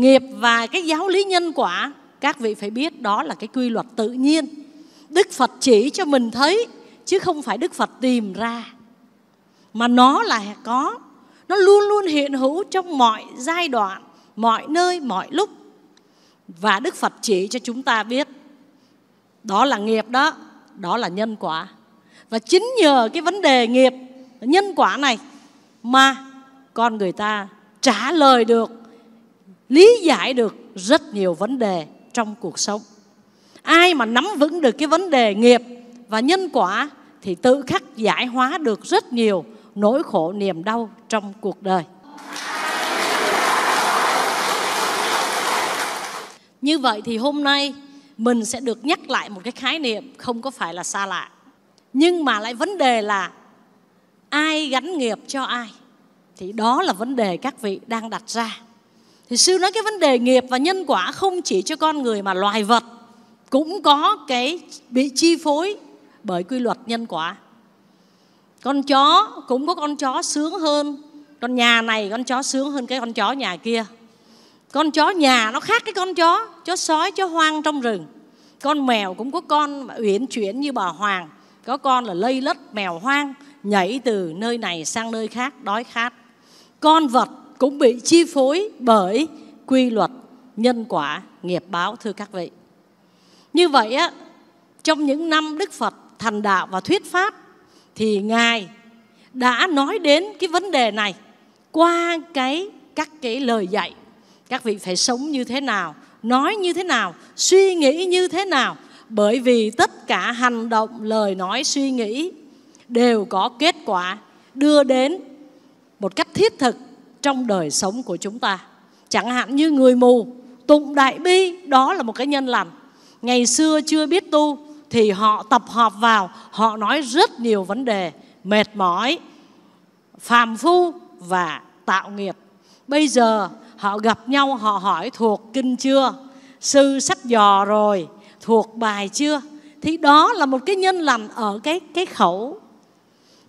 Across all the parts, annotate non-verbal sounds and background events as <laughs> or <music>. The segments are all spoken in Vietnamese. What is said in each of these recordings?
nghiệp và cái giáo lý nhân quả các vị phải biết đó là cái quy luật tự nhiên đức phật chỉ cho mình thấy chứ không phải đức phật tìm ra mà nó là có nó luôn luôn hiện hữu trong mọi giai đoạn mọi nơi mọi lúc và đức phật chỉ cho chúng ta biết đó là nghiệp đó đó là nhân quả và chính nhờ cái vấn đề nghiệp nhân quả này mà con người ta trả lời được lý giải được rất nhiều vấn đề trong cuộc sống ai mà nắm vững được cái vấn đề nghiệp và nhân quả thì tự khắc giải hóa được rất nhiều nỗi khổ niềm đau trong cuộc đời như vậy thì hôm nay mình sẽ được nhắc lại một cái khái niệm không có phải là xa lạ nhưng mà lại vấn đề là ai gắn nghiệp cho ai thì đó là vấn đề các vị đang đặt ra thì sư nói cái vấn đề nghiệp và nhân quả không chỉ cho con người mà loài vật cũng có cái bị chi phối bởi quy luật nhân quả con chó cũng có con chó sướng hơn con nhà này con chó sướng hơn cái con chó nhà kia con chó nhà nó khác cái con chó chó sói chó hoang trong rừng con mèo cũng có con mà uyển chuyển như bà hoàng có con là lây lất mèo hoang nhảy từ nơi này sang nơi khác đói khát con vật cũng bị chi phối bởi quy luật nhân quả nghiệp báo thưa các vị như vậy á trong những năm đức phật thành đạo và thuyết pháp thì ngài đã nói đến cái vấn đề này qua cái các cái lời dạy các vị phải sống như thế nào nói như thế nào suy nghĩ như thế nào bởi vì tất cả hành động lời nói suy nghĩ đều có kết quả đưa đến một cách thiết thực trong đời sống của chúng ta chẳng hạn như người mù tụng đại bi đó là một cái nhân lành ngày xưa chưa biết tu thì họ tập họp vào họ nói rất nhiều vấn đề mệt mỏi phàm phu và tạo nghiệp bây giờ họ gặp nhau họ hỏi thuộc kinh chưa sư sách dò rồi thuộc bài chưa thì đó là một cái nhân lành ở cái cái khẩu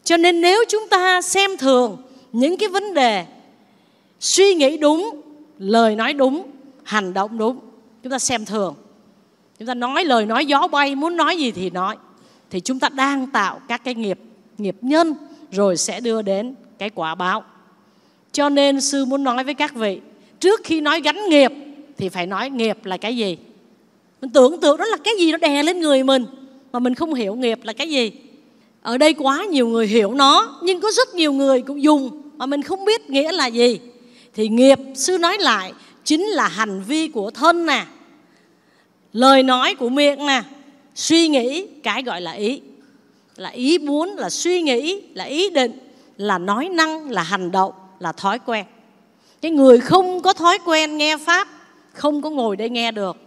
cho nên nếu chúng ta xem thường những cái vấn đề suy nghĩ đúng lời nói đúng hành động đúng chúng ta xem thường chúng ta nói lời nói gió bay muốn nói gì thì nói thì chúng ta đang tạo các cái nghiệp nghiệp nhân rồi sẽ đưa đến cái quả báo cho nên sư muốn nói với các vị trước khi nói gánh nghiệp thì phải nói nghiệp là cái gì mình tưởng tượng đó là cái gì nó đè lên người mình mà mình không hiểu nghiệp là cái gì ở đây quá nhiều người hiểu nó nhưng có rất nhiều người cũng dùng mà mình không biết nghĩa là gì thì nghiệp sư nói lại chính là hành vi của thân nè lời nói của miệng nè suy nghĩ cái gọi là ý là ý muốn là suy nghĩ là ý định là nói năng là hành động là thói quen cái người không có thói quen nghe pháp không có ngồi đây nghe được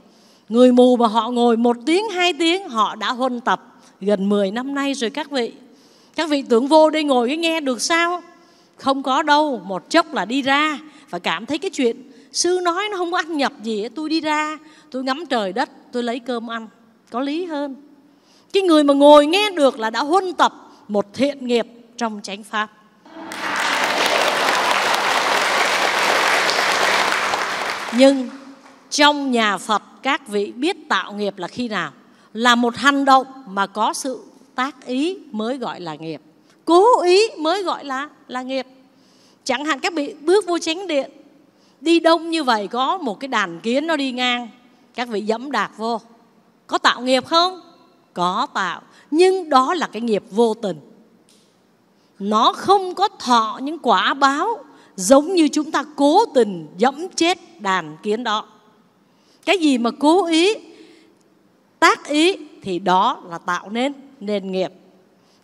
người mù mà họ ngồi một tiếng hai tiếng họ đã huân tập gần 10 năm nay rồi các vị các vị tưởng vô đây ngồi cái nghe được sao không có đâu một chốc là đi ra và cảm thấy cái chuyện sư nói nó không có ăn nhập gì tôi đi ra tôi ngắm trời đất tôi lấy cơm ăn có lý hơn cái người mà ngồi nghe được là đã huân tập một thiện nghiệp trong chánh pháp nhưng trong nhà phật các vị biết tạo nghiệp là khi nào là một hành động mà có sự tác ý mới gọi là nghiệp cố ý mới gọi là là nghiệp chẳng hạn các vị bước vô chánh điện đi đông như vậy có một cái đàn kiến nó đi ngang các vị dẫm đạp vô có tạo nghiệp không có tạo nhưng đó là cái nghiệp vô tình nó không có thọ những quả báo giống như chúng ta cố tình dẫm chết đàn kiến đó cái gì mà cố ý tác ý thì đó là tạo nên nền nghiệp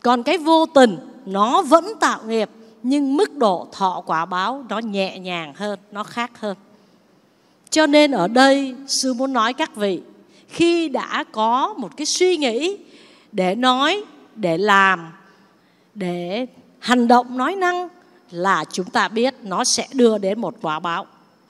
còn cái vô tình nó vẫn tạo nghiệp nhưng mức độ thọ quả báo nó nhẹ nhàng hơn nó khác hơn cho nên ở đây sư muốn nói các vị khi đã có một cái suy nghĩ để nói để làm để hành động nói năng là chúng ta biết nó sẽ đưa đến một quả báo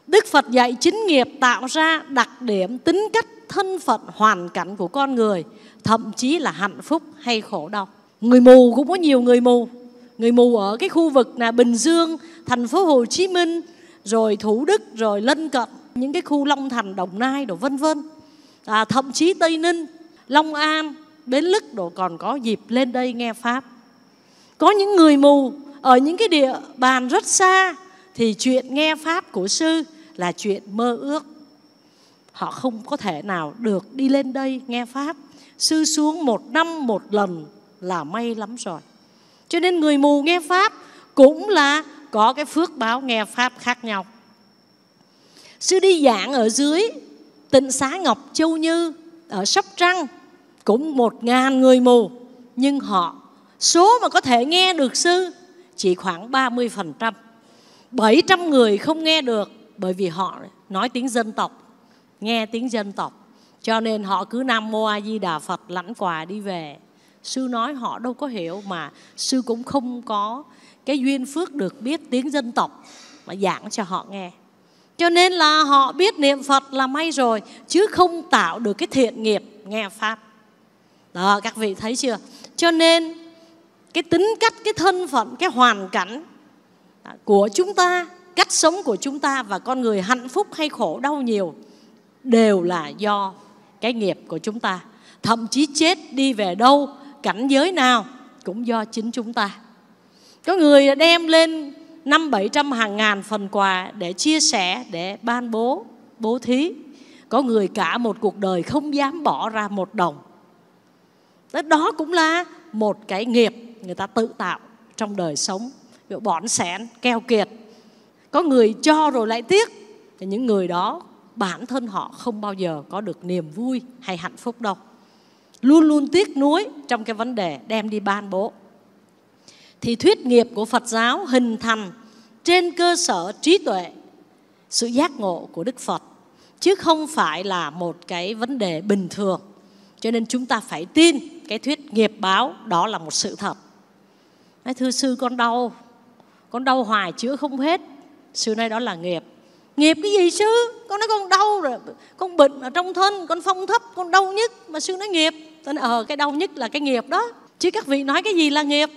đức phật dạy chính nghiệp tạo ra đặc điểm tính cách thân phận hoàn cảnh của con người thậm chí là hạnh phúc hay khổ đau người mù cũng có nhiều người mù người mù ở cái khu vực là Bình Dương, thành phố Hồ Chí Minh, rồi Thủ Đức, rồi lân cận những cái khu Long Thành, Đồng Nai, đồ vân vân. À, thậm chí Tây Ninh, Long An, Bến Lức đồ còn có dịp lên đây nghe pháp. Có những người mù ở những cái địa bàn rất xa thì chuyện nghe pháp của sư là chuyện mơ ước. Họ không có thể nào được đi lên đây nghe pháp. Sư xuống một năm một lần là may lắm rồi. Cho nên người mù nghe Pháp cũng là có cái phước báo nghe Pháp khác nhau. Sư đi giảng ở dưới tịnh xá Ngọc Châu Như ở Sóc Trăng cũng một ngàn người mù nhưng họ số mà có thể nghe được sư chỉ khoảng 30%. 700 người không nghe được bởi vì họ nói tiếng dân tộc, nghe tiếng dân tộc. Cho nên họ cứ Nam Mô A Di Đà Phật lãnh quà đi về sư nói họ đâu có hiểu mà sư cũng không có cái duyên phước được biết tiếng dân tộc mà giảng cho họ nghe cho nên là họ biết niệm phật là may rồi chứ không tạo được cái thiện nghiệp nghe pháp đó các vị thấy chưa cho nên cái tính cách cái thân phận cái hoàn cảnh của chúng ta cách sống của chúng ta và con người hạnh phúc hay khổ đau nhiều đều là do cái nghiệp của chúng ta thậm chí chết đi về đâu cảnh giới nào cũng do chính chúng ta có người đem lên năm bảy trăm hàng ngàn phần quà để chia sẻ để ban bố bố thí có người cả một cuộc đời không dám bỏ ra một đồng đó cũng là một cái nghiệp người ta tự tạo trong đời sống ví dụ bỏn sẻn keo kiệt có người cho rồi lại tiếc thì những người đó bản thân họ không bao giờ có được niềm vui hay hạnh phúc đâu luôn luôn tiếc nuối trong cái vấn đề đem đi ban bố thì thuyết nghiệp của Phật giáo hình thành trên cơ sở trí tuệ sự giác ngộ của Đức Phật chứ không phải là một cái vấn đề bình thường cho nên chúng ta phải tin cái thuyết nghiệp báo đó là một sự thật Nói, thưa sư con đau con đau hoài chữa không hết sư nói đó là nghiệp nghiệp cái gì sư con nói con đau rồi con bệnh ở trong thân con phong thấp con đau nhất mà sư nói nghiệp tôi nói ờ cái đau nhất là cái nghiệp đó chứ các vị nói cái gì là nghiệp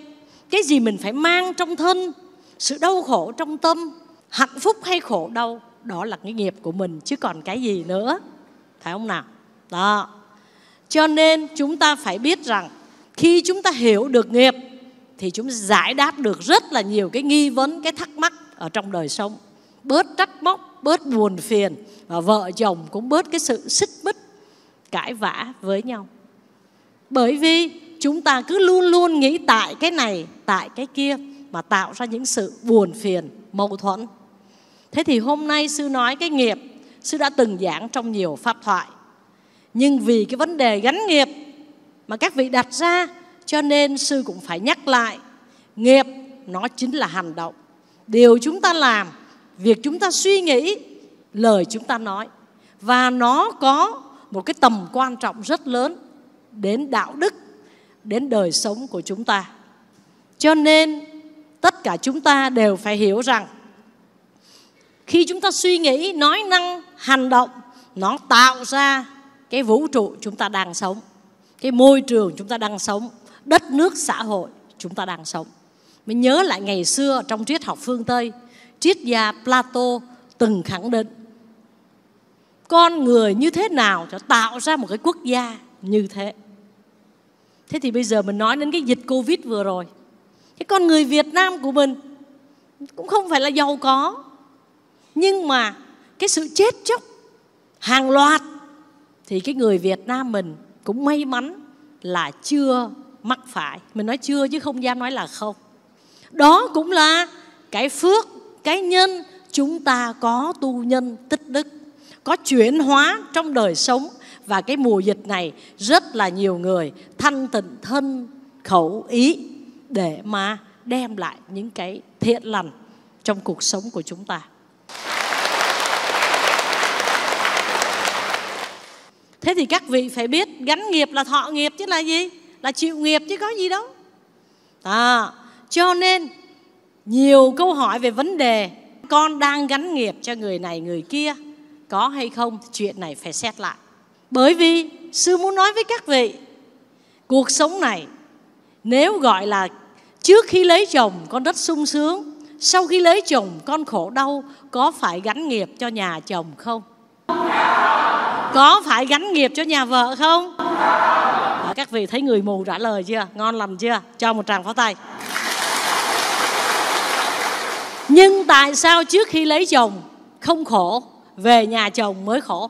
cái gì mình phải mang trong thân sự đau khổ trong tâm hạnh phúc hay khổ đau đó là cái nghiệp của mình chứ còn cái gì nữa phải không nào đó cho nên chúng ta phải biết rằng khi chúng ta hiểu được nghiệp thì chúng giải đáp được rất là nhiều cái nghi vấn cái thắc mắc ở trong đời sống bớt trách móc bớt buồn phiền và vợ chồng cũng bớt cái sự xích bích cãi vã với nhau bởi vì chúng ta cứ luôn luôn nghĩ tại cái này tại cái kia mà tạo ra những sự buồn phiền mâu thuẫn thế thì hôm nay sư nói cái nghiệp sư đã từng giảng trong nhiều pháp thoại nhưng vì cái vấn đề gắn nghiệp mà các vị đặt ra cho nên sư cũng phải nhắc lại nghiệp nó chính là hành động điều chúng ta làm việc chúng ta suy nghĩ lời chúng ta nói và nó có một cái tầm quan trọng rất lớn đến đạo đức đến đời sống của chúng ta cho nên tất cả chúng ta đều phải hiểu rằng khi chúng ta suy nghĩ nói năng hành động nó tạo ra cái vũ trụ chúng ta đang sống cái môi trường chúng ta đang sống đất nước xã hội chúng ta đang sống mình nhớ lại ngày xưa trong triết học phương tây triết gia Plato từng khẳng định con người như thế nào sẽ tạo ra một cái quốc gia như thế thế thì bây giờ mình nói đến cái dịch covid vừa rồi cái con người việt nam của mình cũng không phải là giàu có nhưng mà cái sự chết chóc hàng loạt thì cái người việt nam mình cũng may mắn là chưa mắc phải mình nói chưa chứ không dám nói là không đó cũng là cái phước cái nhân chúng ta có tu nhân tích đức có chuyển hóa trong đời sống và cái mùa dịch này rất là nhiều người thanh tịnh thân khẩu ý để mà đem lại những cái thiện lành trong cuộc sống của chúng ta thế thì các vị phải biết gắn nghiệp là thọ nghiệp chứ là gì là chịu nghiệp chứ có gì đâu à, cho nên nhiều câu hỏi về vấn đề con đang gắn nghiệp cho người này người kia có hay không chuyện này phải xét lại bởi vì sư muốn nói với các vị cuộc sống này nếu gọi là trước khi lấy chồng con rất sung sướng sau khi lấy chồng con khổ đau có phải gắn nghiệp cho nhà chồng không có phải gắn nghiệp cho nhà vợ không các vị thấy người mù trả lời chưa ngon lành chưa cho một tràng pháo tay nhưng tại sao trước khi lấy chồng không khổ về nhà chồng mới khổ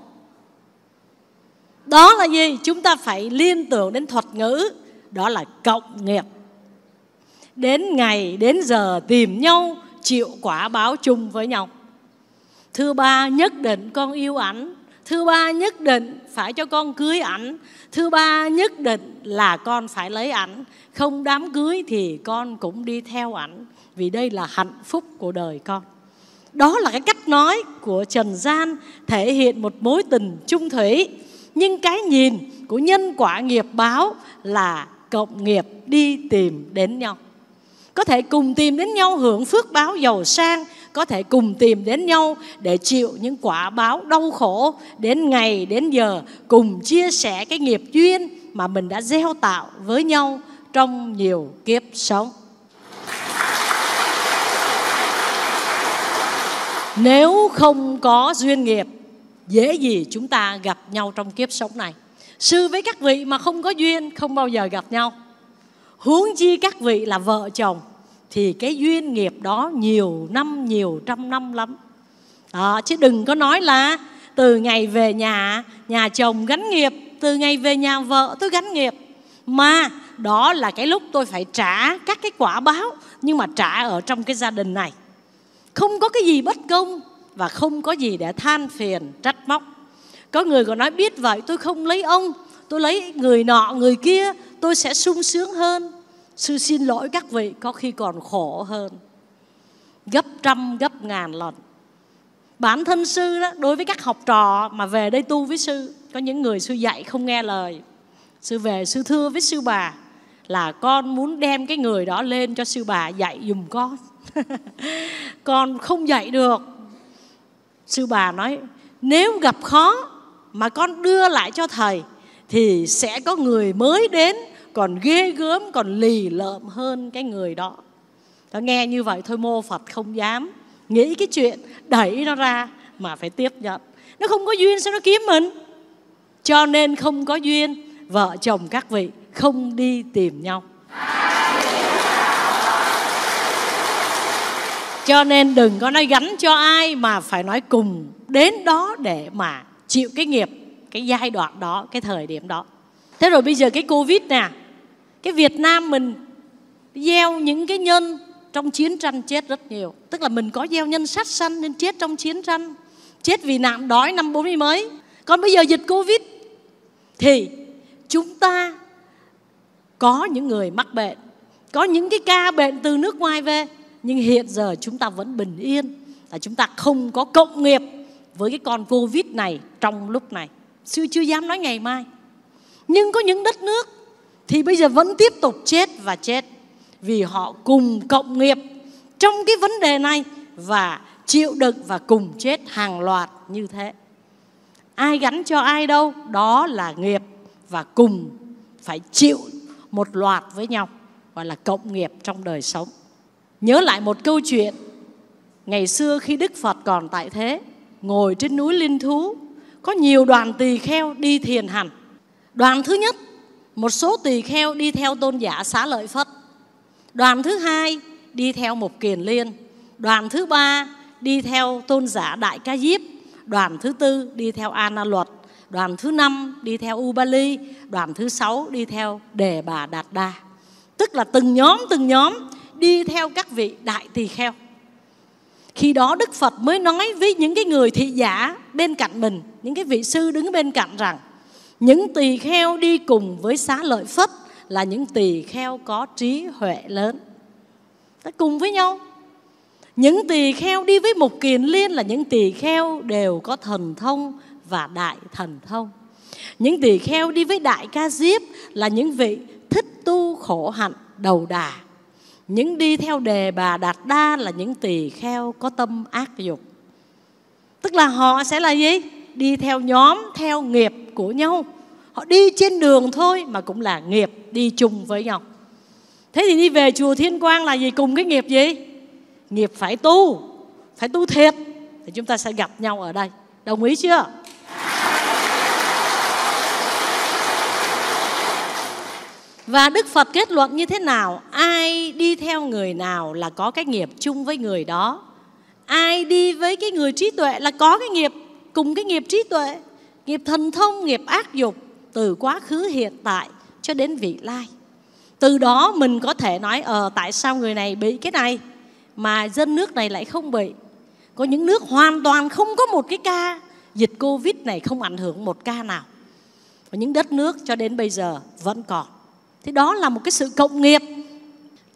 đó là gì chúng ta phải liên tưởng đến thuật ngữ đó là cộng nghiệp đến ngày đến giờ tìm nhau chịu quả báo chung với nhau thứ ba nhất định con yêu ảnh thứ ba nhất định phải cho con cưới ảnh thứ ba nhất định là con phải lấy ảnh không đám cưới thì con cũng đi theo ảnh vì đây là hạnh phúc của đời con đó là cái cách nói của trần gian thể hiện một mối tình chung thủy nhưng cái nhìn của nhân quả nghiệp báo là cộng nghiệp đi tìm đến nhau có thể cùng tìm đến nhau hưởng phước báo giàu sang có thể cùng tìm đến nhau để chịu những quả báo đau khổ đến ngày đến giờ cùng chia sẻ cái nghiệp duyên mà mình đã gieo tạo với nhau trong nhiều kiếp sống nếu không có duyên nghiệp dễ gì chúng ta gặp nhau trong kiếp sống này sư với các vị mà không có duyên không bao giờ gặp nhau huống chi các vị là vợ chồng thì cái duyên nghiệp đó nhiều năm nhiều trăm năm lắm đó, chứ đừng có nói là từ ngày về nhà nhà chồng gánh nghiệp từ ngày về nhà vợ tôi gánh nghiệp mà đó là cái lúc tôi phải trả các cái quả báo nhưng mà trả ở trong cái gia đình này không có cái gì bất công và không có gì để than phiền trách móc có người còn nói biết vậy tôi không lấy ông tôi lấy người nọ người kia tôi sẽ sung sướng hơn sư xin lỗi các vị có khi còn khổ hơn gấp trăm gấp ngàn lần bản thân sư đó đối với các học trò mà về đây tu với sư có những người sư dạy không nghe lời sư về sư thưa với sư bà là con muốn đem cái người đó lên cho sư bà dạy dùm con <laughs> con không dạy được sư bà nói nếu gặp khó mà con đưa lại cho thầy thì sẽ có người mới đến còn ghê gớm còn lì lợm hơn cái người đó nó nghe như vậy thôi mô phật không dám nghĩ cái chuyện đẩy nó ra mà phải tiếp nhận nó không có duyên sao nó kiếm mình cho nên không có duyên vợ chồng các vị không đi tìm nhau cho nên đừng có nói gánh cho ai mà phải nói cùng đến đó để mà chịu cái nghiệp cái giai đoạn đó cái thời điểm đó thế rồi bây giờ cái covid nè cái việt nam mình gieo những cái nhân trong chiến tranh chết rất nhiều tức là mình có gieo nhân sát sanh nên chết trong chiến tranh chết vì nạn đói năm bốn mươi mấy còn bây giờ dịch covid thì chúng ta có những người mắc bệnh có những cái ca bệnh từ nước ngoài về nhưng hiện giờ chúng ta vẫn bình yên là chúng ta không có cộng nghiệp với cái con covid này trong lúc này sư chưa dám nói ngày mai nhưng có những đất nước thì bây giờ vẫn tiếp tục chết và chết vì họ cùng cộng nghiệp trong cái vấn đề này và chịu đựng và cùng chết hàng loạt như thế ai gắn cho ai đâu đó là nghiệp và cùng phải chịu một loạt với nhau gọi là cộng nghiệp trong đời sống Nhớ lại một câu chuyện Ngày xưa khi Đức Phật còn tại thế Ngồi trên núi Linh Thú Có nhiều đoàn tỳ kheo đi thiền hành Đoàn thứ nhất Một số tỳ kheo đi theo tôn giả xá lợi Phất Đoàn thứ hai đi theo một kiền liên Đoàn thứ ba đi theo tôn giả Đại Ca Diếp Đoàn thứ tư đi theo A Na Luật Đoàn thứ năm đi theo U Ba Ubali Đoàn thứ sáu đi theo Đề Bà Đạt Đa Tức là từng nhóm từng nhóm đi theo các vị đại tỳ kheo khi đó đức phật mới nói với những cái người thị giả bên cạnh mình những cái vị sư đứng bên cạnh rằng những tỳ kheo đi cùng với xá lợi phất là những tỳ kheo có trí huệ lớn ta cùng với nhau những tỳ kheo đi với mục kiền liên là những tỳ kheo đều có thần thông và đại thần thông những tỳ kheo đi với đại ca diếp là những vị thích tu khổ hạnh đầu đà những đi theo đề bà đạt đa là những tỳ kheo có tâm ác dục tức là họ sẽ là gì đi theo nhóm theo nghiệp của nhau họ đi trên đường thôi mà cũng là nghiệp đi chung với nhau thế thì đi về chùa thiên quang là gì cùng cái nghiệp gì nghiệp phải tu phải tu thiệt thì chúng ta sẽ gặp nhau ở đây đồng ý chưa Và Đức Phật kết luận như thế nào? Ai đi theo người nào là có cái nghiệp chung với người đó. Ai đi với cái người trí tuệ là có cái nghiệp cùng cái nghiệp trí tuệ, nghiệp thần thông, nghiệp ác dục từ quá khứ hiện tại cho đến vị lai. Từ đó mình có thể nói ờ tại sao người này bị cái này mà dân nước này lại không bị. Có những nước hoàn toàn không có một cái ca dịch Covid này không ảnh hưởng một ca nào. Và những đất nước cho đến bây giờ vẫn còn thì đó là một cái sự cộng nghiệp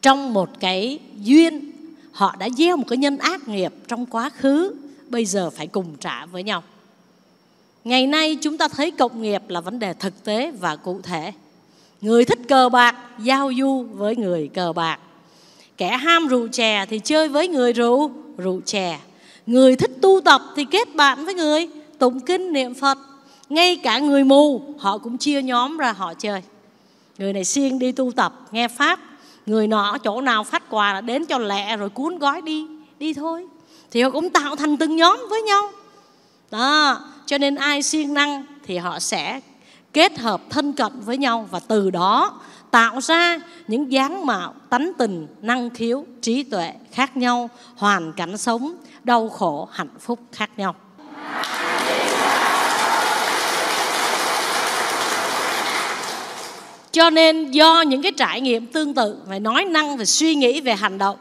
trong một cái duyên họ đã gieo một cái nhân ác nghiệp trong quá khứ bây giờ phải cùng trả với nhau ngày nay chúng ta thấy cộng nghiệp là vấn đề thực tế và cụ thể người thích cờ bạc giao du với người cờ bạc kẻ ham rượu chè thì chơi với người rượu rượu chè người thích tu tập thì kết bạn với người tụng kinh niệm phật ngay cả người mù họ cũng chia nhóm ra họ chơi người này siêng đi tu tập nghe pháp người nọ chỗ nào phát quà là đến cho lẹ rồi cuốn gói đi đi thôi thì họ cũng tạo thành từng nhóm với nhau đó cho nên ai siêng năng thì họ sẽ kết hợp thân cận với nhau và từ đó tạo ra những dáng mạo tánh tình năng khiếu trí tuệ khác nhau hoàn cảnh sống đau khổ hạnh phúc khác nhau cho nên do những cái trải nghiệm tương tự phải nói năng và suy nghĩ về hành động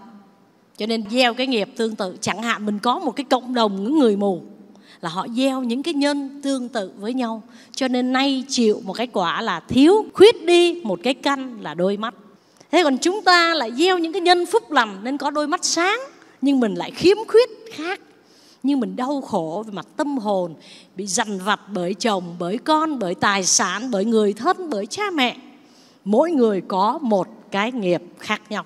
cho nên gieo cái nghiệp tương tự chẳng hạn mình có một cái cộng đồng những người mù là họ gieo những cái nhân tương tự với nhau cho nên nay chịu một cái quả là thiếu khuyết đi một cái căn là đôi mắt thế còn chúng ta lại gieo những cái nhân phúc lành nên có đôi mắt sáng nhưng mình lại khiếm khuyết khác nhưng mình đau khổ về mặt tâm hồn bị dằn vặt bởi chồng bởi con bởi tài sản bởi người thân bởi cha mẹ mỗi người có một cái nghiệp khác nhau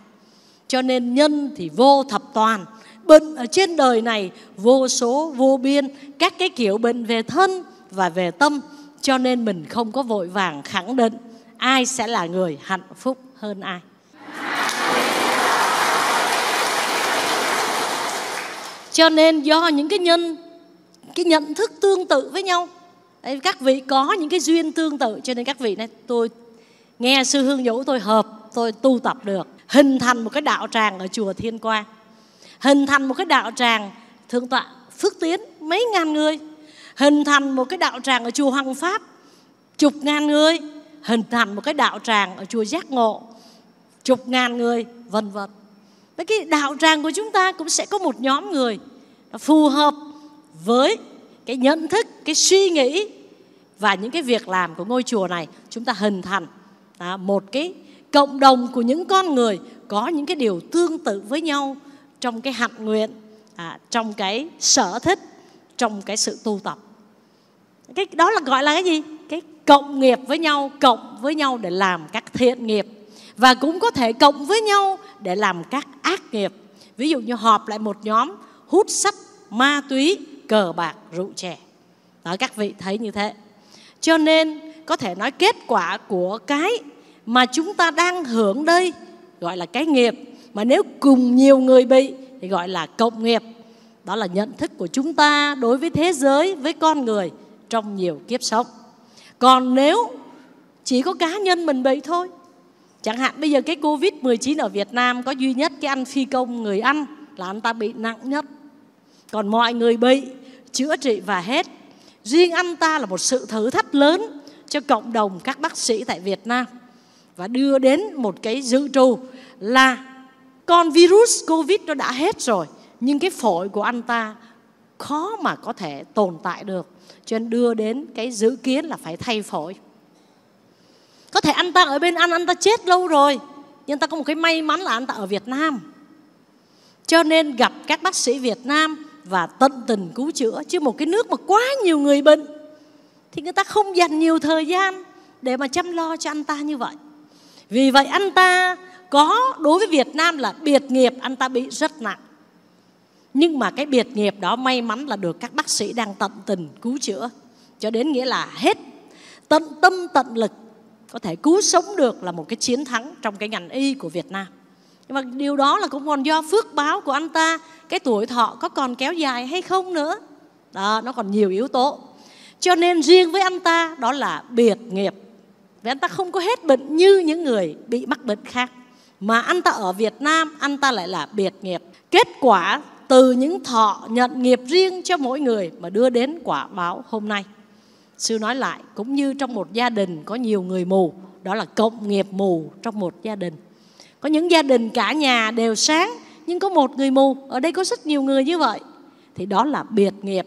cho nên nhân thì vô thập toàn bên ở trên đời này vô số vô biên các cái kiểu bệnh về thân và về tâm cho nên mình không có vội vàng khẳng định ai sẽ là người hạnh phúc hơn ai cho nên do những cái nhân cái nhận thức tương tự với nhau các vị có những cái duyên tương tự cho nên các vị này tôi nghe sư hương dũ tôi hợp tôi tu tập được hình thành một cái đạo tràng ở chùa thiên quang hình thành một cái đạo tràng thượng tọa phước tiến mấy ngàn người hình thành một cái đạo tràng ở chùa hoàng pháp chục ngàn người hình thành một cái đạo tràng ở chùa giác ngộ chục ngàn người vân vân với cái đạo tràng của chúng ta cũng sẽ có một nhóm người phù hợp với cái nhận thức cái suy nghĩ và những cái việc làm của ngôi chùa này chúng ta hình thành à, một cái cộng đồng của những con người có những cái điều tương tự với nhau trong cái hạnh nguyện à, trong cái sở thích trong cái sự tu tập cái đó là gọi là cái gì cái cộng nghiệp với nhau cộng với nhau để làm các thiện nghiệp và cũng có thể cộng với nhau để làm các ác nghiệp ví dụ như họp lại một nhóm hút sách ma túy cờ bạc rượu chè đó các vị thấy như thế cho nên có thể nói kết quả của cái mà chúng ta đang hưởng đây gọi là cái nghiệp mà nếu cùng nhiều người bị thì gọi là cộng nghiệp đó là nhận thức của chúng ta đối với thế giới với con người trong nhiều kiếp sống còn nếu chỉ có cá nhân mình bị thôi chẳng hạn bây giờ cái covid 19 ở Việt Nam có duy nhất cái anh phi công người Anh là anh ta bị nặng nhất còn mọi người bị chữa trị và hết riêng anh ta là một sự thử thách lớn cho cộng đồng các bác sĩ tại Việt Nam và đưa đến một cái dự trù là con virus Covid nó đã hết rồi nhưng cái phổi của anh ta khó mà có thể tồn tại được cho nên đưa đến cái dự kiến là phải thay phổi có thể anh ta ở bên anh anh ta chết lâu rồi nhưng ta có một cái may mắn là anh ta ở Việt Nam cho nên gặp các bác sĩ Việt Nam và tận tình cứu chữa chứ một cái nước mà quá nhiều người bệnh thì người ta không dành nhiều thời gian để mà chăm lo cho anh ta như vậy vì vậy anh ta có đối với Việt Nam là biệt nghiệp anh ta bị rất nặng nhưng mà cái biệt nghiệp đó may mắn là được các bác sĩ đang tận tình cứu chữa cho đến nghĩa là hết tận tâm tận lực có thể cứu sống được là một cái chiến thắng trong cái ngành y của Việt Nam nhưng mà điều đó là cũng còn do phước báo của anh ta cái tuổi thọ có còn kéo dài hay không nữa đó nó còn nhiều yếu tố cho nên riêng với anh ta đó là biệt nghiệp vì anh ta không có hết bệnh như những người bị mắc bệnh khác mà anh ta ở Việt Nam anh ta lại là biệt nghiệp kết quả từ những thọ nhận nghiệp riêng cho mỗi người mà đưa đến quả báo hôm nay sư nói lại cũng như trong một gia đình có nhiều người mù đó là cộng nghiệp mù trong một gia đình có những gia đình cả nhà đều sáng nhưng có một người mù ở đây có rất nhiều người như vậy thì đó là biệt nghiệp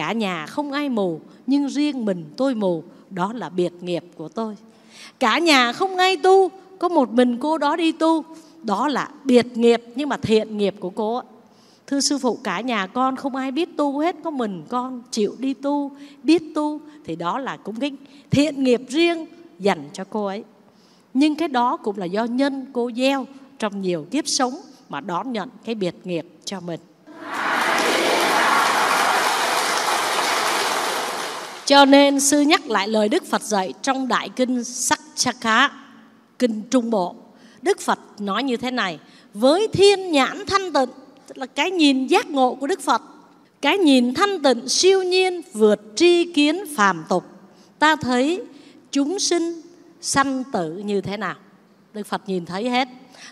cả nhà không ai mù nhưng riêng mình tôi mù đó là biệt nghiệp của tôi cả nhà không ai tu có một mình cô đó đi tu đó là biệt nghiệp nhưng mà thiện nghiệp của cô thưa sư phụ cả nhà con không ai biết tu hết có mình con chịu đi tu biết tu thì đó là cũng cái thiện nghiệp riêng dành cho cô ấy nhưng cái đó cũng là do nhân cô gieo trong nhiều kiếp sống mà đón nhận cái biệt nghiệp cho mình Cho nên sư nhắc lại lời Đức Phật dạy trong Đại Kinh Sắc Cha Cá, Kinh Trung Bộ. Đức Phật nói như thế này, với thiên nhãn thanh tịnh, tức là cái nhìn giác ngộ của Đức Phật, cái nhìn thanh tịnh siêu nhiên vượt tri kiến phàm tục. Ta thấy chúng sinh sanh tử như thế nào. Đức Phật nhìn thấy hết.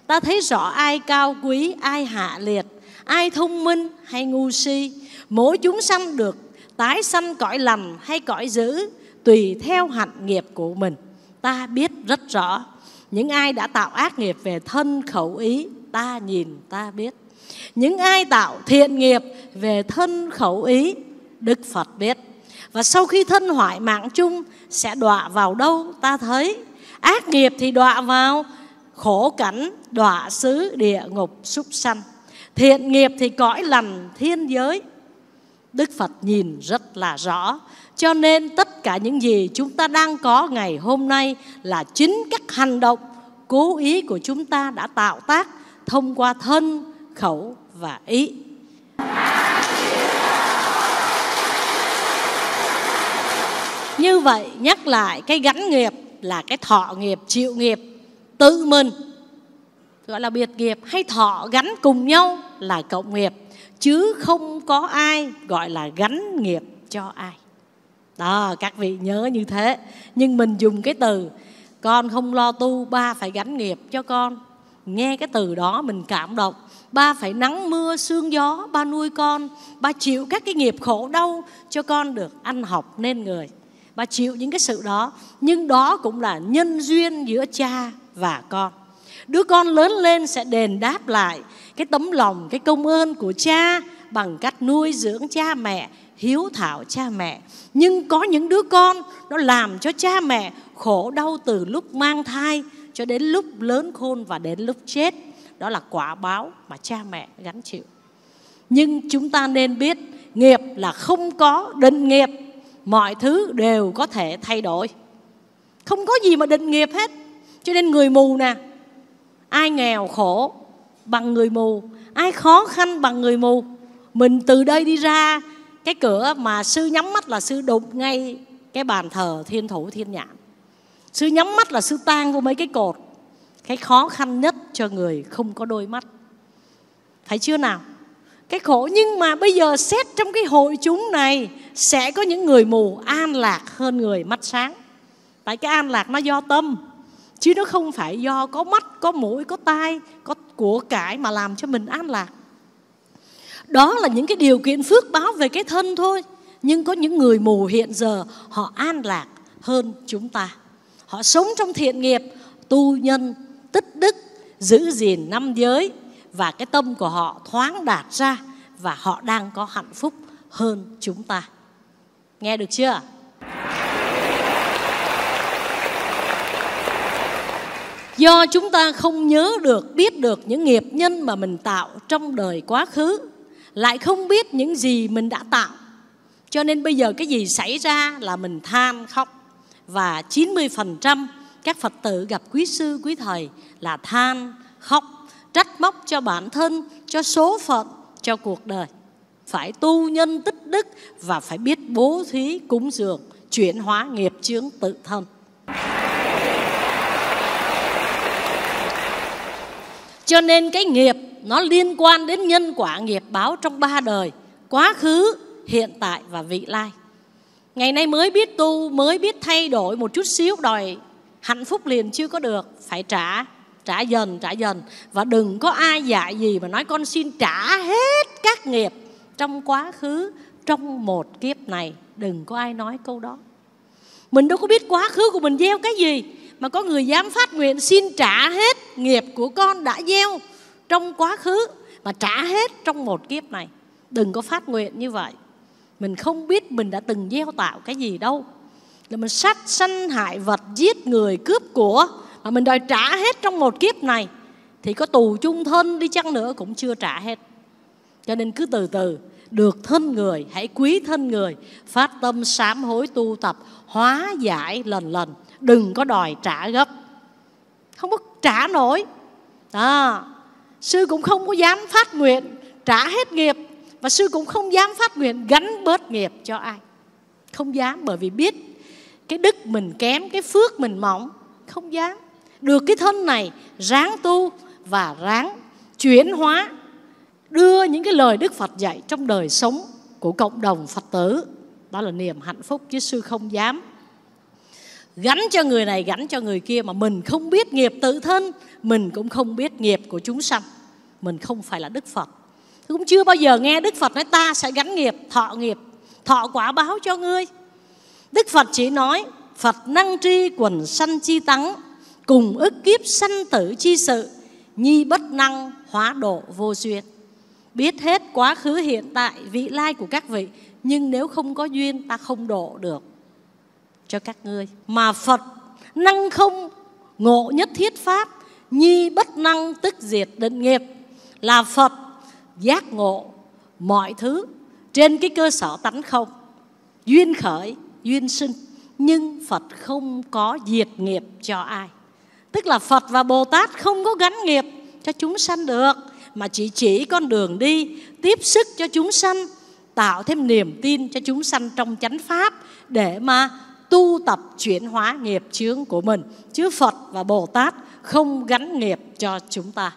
Ta thấy rõ ai cao quý, ai hạ liệt, ai thông minh hay ngu si. Mỗi chúng sanh được tái sanh cõi lành hay cõi dữ tùy theo hạnh nghiệp của mình ta biết rất rõ những ai đã tạo ác nghiệp về thân khẩu ý ta nhìn ta biết những ai tạo thiện nghiệp về thân khẩu ý đức phật biết và sau khi thân hoại mạng chung sẽ đọa vào đâu ta thấy ác nghiệp thì đọa vào khổ cảnh đọa xứ địa ngục súc sanh thiện nghiệp thì cõi lành thiên giới Đức Phật nhìn rất là rõ. Cho nên tất cả những gì chúng ta đang có ngày hôm nay là chính các hành động cố ý của chúng ta đã tạo tác thông qua thân, khẩu và ý. Như vậy nhắc lại cái gắn nghiệp là cái thọ nghiệp, chịu nghiệp tự mình gọi là biệt nghiệp hay thọ gắn cùng nhau là cộng nghiệp chứ không có ai gọi là gánh nghiệp cho ai đó các vị nhớ như thế nhưng mình dùng cái từ con không lo tu ba phải gánh nghiệp cho con nghe cái từ đó mình cảm động ba phải nắng mưa sương gió ba nuôi con ba chịu các cái nghiệp khổ đau cho con được ăn học nên người ba chịu những cái sự đó nhưng đó cũng là nhân duyên giữa cha và con Đứa con lớn lên sẽ đền đáp lại cái tấm lòng, cái công ơn của cha bằng cách nuôi dưỡng cha mẹ, hiếu thảo cha mẹ. Nhưng có những đứa con nó làm cho cha mẹ khổ đau từ lúc mang thai cho đến lúc lớn khôn và đến lúc chết. Đó là quả báo mà cha mẹ gánh chịu. Nhưng chúng ta nên biết nghiệp là không có định nghiệp, mọi thứ đều có thể thay đổi. Không có gì mà định nghiệp hết. Cho nên người mù nè, ai nghèo khổ bằng người mù ai khó khăn bằng người mù mình từ đây đi ra cái cửa mà sư nhắm mắt là sư đụng ngay cái bàn thờ thiên thủ thiên nhãn sư nhắm mắt là sư tan vô mấy cái cột cái khó khăn nhất cho người không có đôi mắt thấy chưa nào cái khổ nhưng mà bây giờ xét trong cái hội chúng này sẽ có những người mù an lạc hơn người mắt sáng tại cái an lạc nó do tâm chứ nó không phải do có mắt có mũi có tai có của cải mà làm cho mình an lạc đó là những cái điều kiện phước báo về cái thân thôi nhưng có những người mù hiện giờ họ an lạc hơn chúng ta họ sống trong thiện nghiệp tu nhân tích đức giữ gìn năm giới và cái tâm của họ thoáng đạt ra và họ đang có hạnh phúc hơn chúng ta nghe được chưa do chúng ta không nhớ được biết được những nghiệp nhân mà mình tạo trong đời quá khứ lại không biết những gì mình đã tạo cho nên bây giờ cái gì xảy ra là mình than khóc và 90% các Phật tử gặp quý sư quý thầy là than khóc trách móc cho bản thân cho số phận cho cuộc đời phải tu nhân tích đức và phải biết bố thí cúng dường chuyển hóa nghiệp chướng tự thân Cho nên cái nghiệp nó liên quan đến nhân quả nghiệp báo trong ba đời, quá khứ, hiện tại và vị lai. Ngày nay mới biết tu, mới biết thay đổi một chút xíu đòi hạnh phúc liền chưa có được, phải trả, trả dần, trả dần. Và đừng có ai dạy gì mà nói con xin trả hết các nghiệp trong quá khứ, trong một kiếp này. Đừng có ai nói câu đó. Mình đâu có biết quá khứ của mình gieo cái gì mà có người dám phát nguyện xin trả hết nghiệp của con đã gieo trong quá khứ mà trả hết trong một kiếp này đừng có phát nguyện như vậy mình không biết mình đã từng gieo tạo cái gì đâu là mình sát sanh hại vật giết người cướp của mà mình đòi trả hết trong một kiếp này thì có tù chung thân đi chăng nữa cũng chưa trả hết cho nên cứ từ từ được thân người hãy quý thân người phát tâm sám hối tu tập hóa giải lần lần đừng có đòi trả gấp không có trả nổi đó sư cũng không có dám phát nguyện trả hết nghiệp và sư cũng không dám phát nguyện gánh bớt nghiệp cho ai không dám bởi vì biết cái đức mình kém cái phước mình mỏng không dám được cái thân này ráng tu và ráng chuyển hóa đưa những cái lời đức phật dạy trong đời sống của cộng đồng phật tử đó là niềm hạnh phúc chứ sư không dám gánh cho người này gánh cho người kia mà mình không biết nghiệp tự thân mình cũng không biết nghiệp của chúng sanh mình không phải là đức phật tôi cũng chưa bao giờ nghe đức phật nói ta sẽ gánh nghiệp thọ nghiệp thọ quả báo cho ngươi đức phật chỉ nói phật năng tri quần sanh chi tắng cùng ức kiếp sanh tử chi sự nhi bất năng hóa độ vô duyên biết hết quá khứ hiện tại vị lai của các vị nhưng nếu không có duyên ta không độ được cho các ngươi mà phật năng không ngộ nhất thiết pháp nhi bất năng tức diệt định nghiệp là phật giác ngộ mọi thứ trên cái cơ sở tánh không duyên khởi duyên sinh nhưng phật không có diệt nghiệp cho ai tức là phật và bồ tát không có gắn nghiệp cho chúng sanh được mà chỉ chỉ con đường đi tiếp sức cho chúng sanh tạo thêm niềm tin cho chúng sanh trong chánh pháp để mà tu tập chuyển hóa nghiệp chướng của mình chứ phật và bồ tát không gắn nghiệp cho chúng ta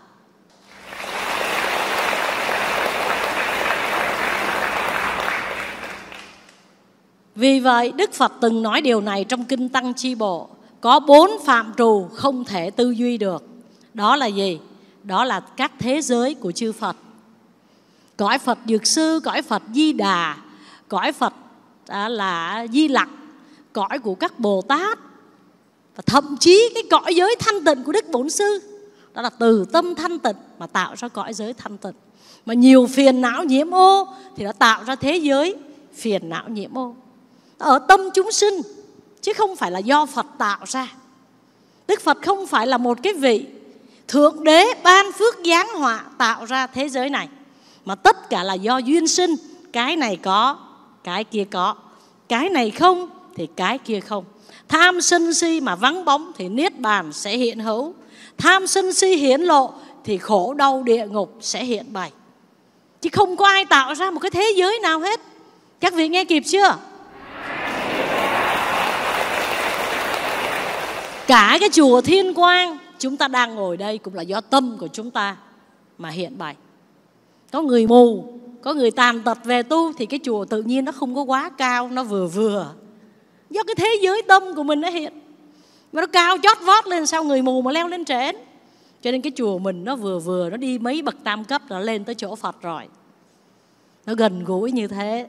Vì vậy Đức Phật từng nói điều này trong Kinh Tăng Chi Bộ Có bốn phạm trù không thể tư duy được Đó là gì? Đó là các thế giới của chư Phật Cõi Phật Dược Sư, cõi Phật Di Đà Cõi Phật à, là Di Lặc cõi của các Bồ Tát và thậm chí cái cõi giới thanh tịnh của Đức bổn Sư đó là từ tâm thanh tịnh mà tạo ra cõi giới thanh tịnh mà nhiều phiền não nhiễm ô thì đã tạo ra thế giới phiền não nhiễm ô ở tâm chúng sinh chứ không phải là do Phật tạo ra Đức Phật không phải là một cái vị thượng đế ban phước giáng họa tạo ra thế giới này mà tất cả là do duyên sinh cái này có cái kia có cái này không thì cái kia không tham sân si mà vắng bóng thì niết bàn sẽ hiện hữu tham sân si hiển lộ thì khổ đau địa ngục sẽ hiện bày chứ không có ai tạo ra một cái thế giới nào hết các vị nghe kịp chưa cả cái chùa thiên quang chúng ta đang ngồi đây cũng là do tâm của chúng ta mà hiện bày có người mù có người tàn tật về tu thì cái chùa tự nhiên nó không có quá cao nó vừa vừa do cái thế giới tâm của mình nó hiện mà nó cao chót vót lên sao người mù mà leo lên trển cho nên cái chùa mình nó vừa vừa nó đi mấy bậc tam cấp nó lên tới chỗ phật rồi nó gần gũi như thế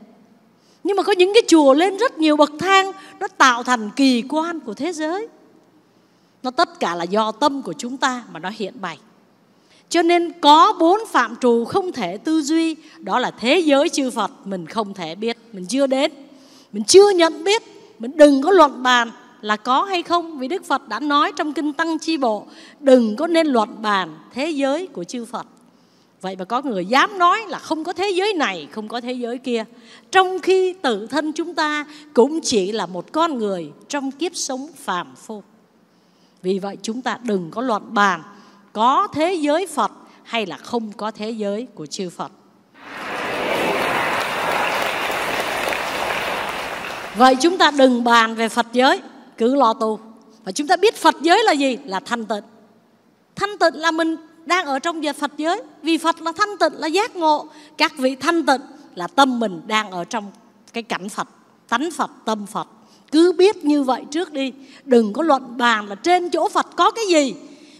nhưng mà có những cái chùa lên rất nhiều bậc thang nó tạo thành kỳ quan của thế giới nó tất cả là do tâm của chúng ta mà nó hiện bày cho nên có bốn phạm trù không thể tư duy đó là thế giới chư phật mình không thể biết mình chưa đến mình chưa nhận biết mình đừng có luận bàn là có hay không vì Đức Phật đã nói trong kinh Tăng Chi Bộ đừng có nên luận bàn thế giới của chư Phật. Vậy mà có người dám nói là không có thế giới này, không có thế giới kia. Trong khi tự thân chúng ta cũng chỉ là một con người trong kiếp sống phàm phu. Vì vậy chúng ta đừng có luận bàn có thế giới Phật hay là không có thế giới của chư Phật. Vậy chúng ta đừng bàn về Phật giới, cứ lo tu. Và chúng ta biết Phật giới là gì? Là thanh tịnh. Thanh tịnh là mình đang ở trong giờ Phật giới. Vì Phật là thanh tịnh, là giác ngộ. Các vị thanh tịnh là tâm mình đang ở trong cái cảnh Phật, tánh Phật, tâm Phật. Cứ biết như vậy trước đi. Đừng có luận bàn là trên chỗ Phật có cái gì.